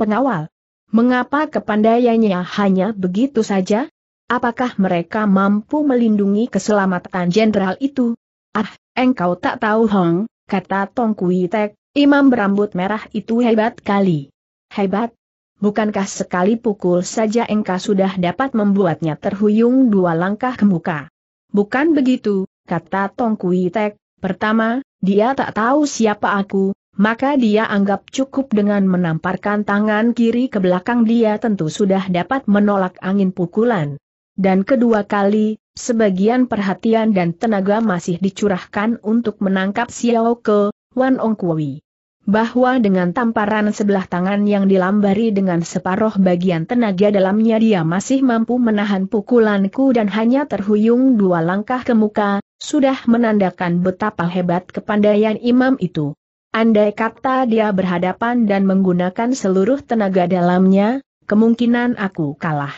Pengawal? Mengapa kepandaiannya hanya begitu saja? Apakah mereka mampu melindungi keselamatan jenderal itu? Ah, engkau tak tahu Hong, kata Tong Kui Tek, imam berambut merah itu hebat kali. Hebat? Bukankah sekali pukul saja engkau sudah dapat membuatnya terhuyung dua langkah ke muka? Bukan begitu, kata Tong Kui Tek, pertama, dia tak tahu siapa aku, maka dia anggap cukup dengan menamparkan tangan kiri ke belakang dia tentu sudah dapat menolak angin pukulan. Dan kedua kali, sebagian perhatian dan tenaga masih dicurahkan untuk menangkap Xiao Ke, Wan Ong Kui. Bahwa dengan tamparan sebelah tangan yang dilambari dengan separuh bagian tenaga dalamnya dia masih mampu menahan pukulanku dan hanya terhuyung dua langkah ke muka, sudah menandakan betapa hebat kepandaian imam itu. Andai kata dia berhadapan dan menggunakan seluruh tenaga dalamnya, kemungkinan aku kalah.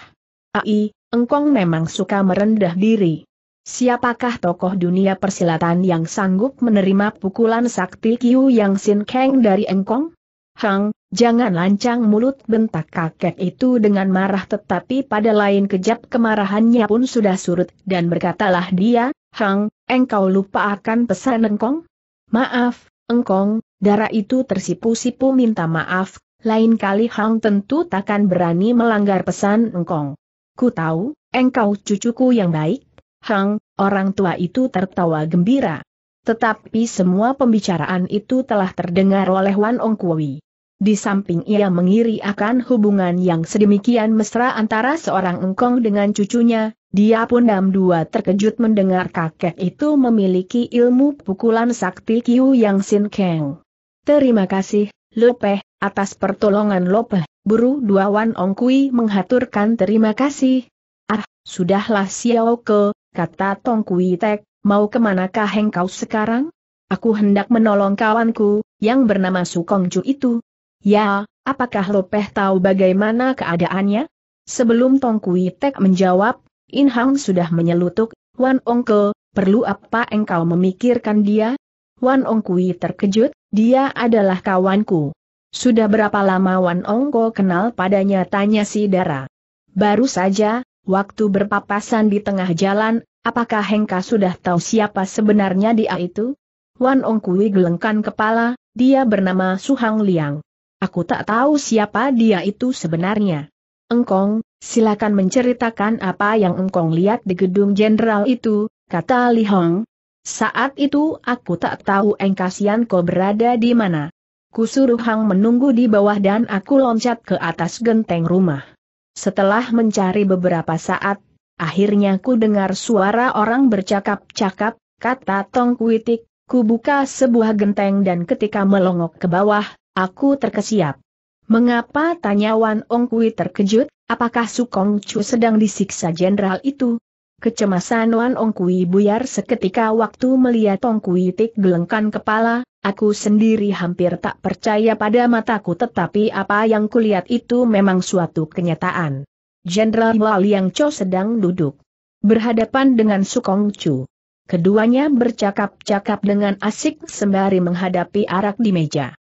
Ai, engkong memang suka merendah diri. Siapakah tokoh dunia persilatan yang sanggup menerima pukulan sakti Kiu Yang Sin Kang dari engkong? Hang, jangan lancang mulut bentak kakek itu dengan marah tetapi pada lain kejap kemarahannya pun sudah surut dan berkatalah dia, Hang, engkau lupa akan pesan engkong? Maaf, Engkong, darah itu tersipu-sipu minta maaf, lain kali Hang tentu takkan berani melanggar pesan engkong. Ku tahu, engkau cucuku yang baik, Hang, orang tua itu tertawa gembira. Tetapi semua pembicaraan itu telah terdengar oleh Wan Ong Kui. Di samping ia mengiri akan hubungan yang sedemikian mesra antara seorang engkong dengan cucunya, dia pun dalam dua terkejut mendengar kakek itu memiliki ilmu pukulan sakti Kiu Yang Sin Keng. Terima kasih, Lopeh, atas pertolongan Lopeh, buru dua Wan Ong Kui menghaturkan terima kasih. Ah, sudahlah Xiao Ke, kata Tong Kui Tek, mau kemanakah engkau sekarang? Aku hendak menolong kawanku, yang bernama Sukong Chu itu, Ya, apakah Lopeh tahu bagaimana keadaannya? Sebelum Tong Kui Tek menjawab, In Hang sudah menyelutuk, Wan Ongkel, perlu apa engkau memikirkan dia? Wan Kui terkejut, dia adalah kawanku. Sudah berapa lama Wan Ongko kenal padanya tanya si Dara. Baru saja, waktu berpapasan di tengah jalan, apakah Hengka sudah tahu siapa sebenarnya dia itu? Wan Kui gelengkan kepala, dia bernama Suhang Liang. Aku tak tahu siapa dia itu sebenarnya. Engkong, silakan menceritakan apa yang engkong lihat di gedung jenderal itu, kata Li Hong. Saat itu aku tak tahu engkasian kau berada di mana. Kusuruh Hang menunggu di bawah dan aku loncat ke atas genteng rumah. Setelah mencari beberapa saat, akhirnya ku dengar suara orang bercakap-cakap, kata Tong Kuitik, ku buka sebuah genteng dan ketika melongok ke bawah, Aku terkesiap. Mengapa tanya Wan Ong Kui terkejut, apakah Sukong Chu sedang disiksa jenderal itu? Kecemasan Wan Ong Kui buyar seketika waktu melihat Ong Kui Tik gelengkan kepala, aku sendiri hampir tak percaya pada mataku tetapi apa yang kulihat itu memang suatu kenyataan. Jenderal Wal Yang Cho sedang duduk berhadapan dengan Sukong Chu. Keduanya bercakap-cakap dengan asik sembari menghadapi arak di meja.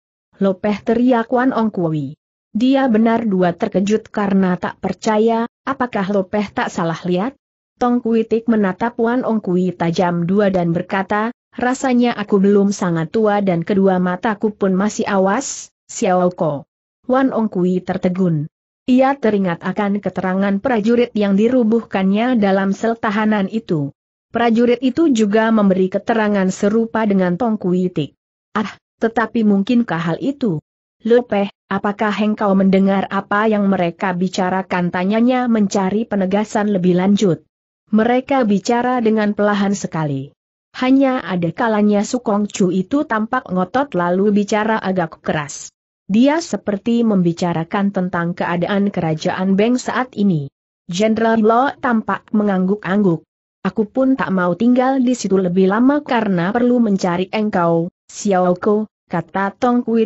Lopeh teriak Wan Ong Kui. Dia benar dua terkejut karena tak percaya, apakah Lopeh tak salah lihat? Tong Kui menatap Wan Ong Kui tajam dua dan berkata, rasanya aku belum sangat tua dan kedua mataku pun masih awas, Xiao Ko. Wan Ong Kui tertegun. Ia teringat akan keterangan prajurit yang dirubuhkannya dalam sel tahanan itu. Prajurit itu juga memberi keterangan serupa dengan Tong Kuitik. Ah, tetapi mungkinkah hal itu? Lopeh, apakah engkau mendengar apa yang mereka bicarakan tanyanya mencari penegasan lebih lanjut. Mereka bicara dengan pelahan sekali. Hanya ada kalanya Sukong Chu itu tampak ngotot lalu bicara agak keras. Dia seperti membicarakan tentang keadaan kerajaan Beng saat ini. Jenderal Lo tampak mengangguk-angguk. Aku pun tak mau tinggal di situ lebih lama karena perlu mencari engkau, Xiaoko, kata Tong Kui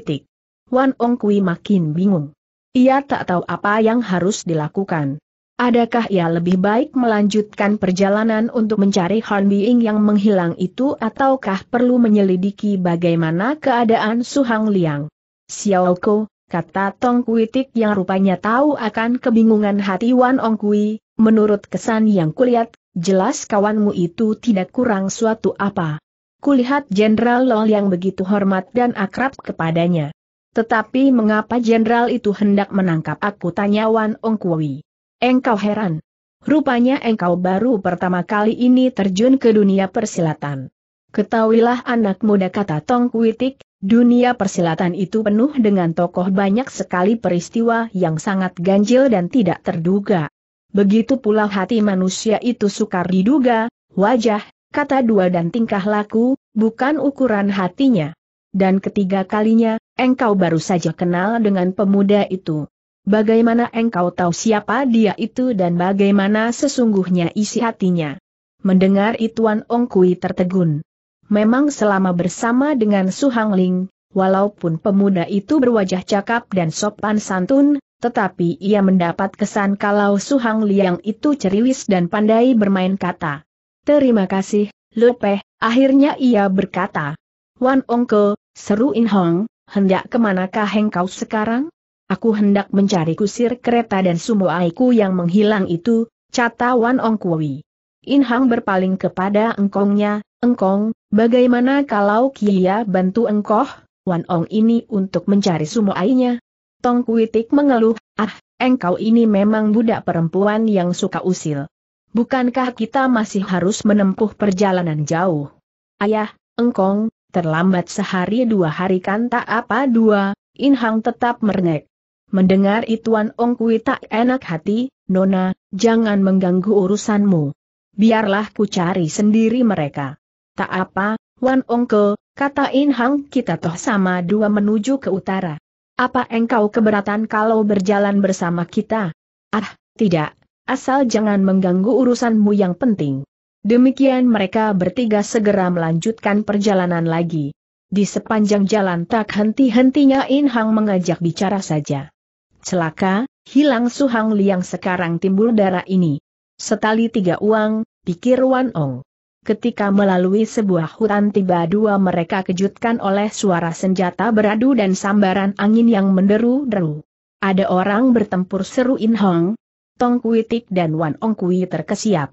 Wan Ong Kui makin bingung. Ia tak tahu apa yang harus dilakukan. Adakah ia lebih baik melanjutkan perjalanan untuk mencari Han Bing yang menghilang itu ataukah perlu menyelidiki bagaimana keadaan Su Hang Liang? Xiaoko, kata Tong Kui yang rupanya tahu akan kebingungan hati Wan Ong Kui, menurut kesan yang kulihat, jelas kawanmu itu tidak kurang suatu apa kulihat Jenderal Lol yang begitu hormat dan akrab kepadanya. Tetapi mengapa jenderal itu hendak menangkap aku tanya Wan Ong Kui. Engkau heran. Rupanya engkau baru pertama kali ini terjun ke dunia persilatan. Ketahuilah anak muda kata Tong Kuitik, dunia persilatan itu penuh dengan tokoh banyak sekali peristiwa yang sangat ganjil dan tidak terduga. Begitu pula hati manusia itu sukar diduga, wajah, kata dua dan tingkah laku, bukan ukuran hatinya. Dan ketiga kalinya, engkau baru saja kenal dengan pemuda itu. Bagaimana engkau tahu siapa dia itu dan bagaimana sesungguhnya isi hatinya? Mendengar ituan Ong Kui tertegun. Memang selama bersama dengan Su Hang Ling, walaupun pemuda itu berwajah cakap dan sopan santun, tetapi ia mendapat kesan kalau Su Hang Liang itu ceriwis dan pandai bermain kata. Terima kasih, Lopeh, akhirnya ia berkata. Wan Ongke, seru In Hong, hendak kemanakah engkau sekarang? Aku hendak mencari kusir kereta dan aiku yang menghilang itu, kata Wan Ongkowi. In Hong berpaling kepada engkongnya, engkong, bagaimana kalau Kia bantu engkoh, Wan Ong ini untuk mencari ainya? Tong Kuitik mengeluh, ah, engkau ini memang budak perempuan yang suka usil. Bukankah kita masih harus menempuh perjalanan jauh? Ayah, engkong, terlambat sehari dua hari kan tak apa dua, Inhang tetap merengek. Mendengar ituan Ongkui tak enak hati, Nona, jangan mengganggu urusanmu. Biarlah ku cari sendiri mereka. Tak apa, Wan Ongke, kata Inhang kita toh sama dua menuju ke utara. Apa engkau keberatan kalau berjalan bersama kita? Ah, tidak, asal jangan mengganggu urusanmu yang penting. Demikian mereka bertiga segera melanjutkan perjalanan lagi. Di sepanjang jalan tak henti-hentinya In Hang mengajak bicara saja. Celaka, hilang Suhang Liang sekarang timbul darah ini. Setali tiga uang, pikir Wan Ong. Ketika melalui sebuah hutan tiba dua mereka kejutkan oleh suara senjata beradu dan sambaran angin yang menderu-deru. Ada orang bertempur seru In Hong, Tong Kui Tik dan Wan Ong Kui terkesiap.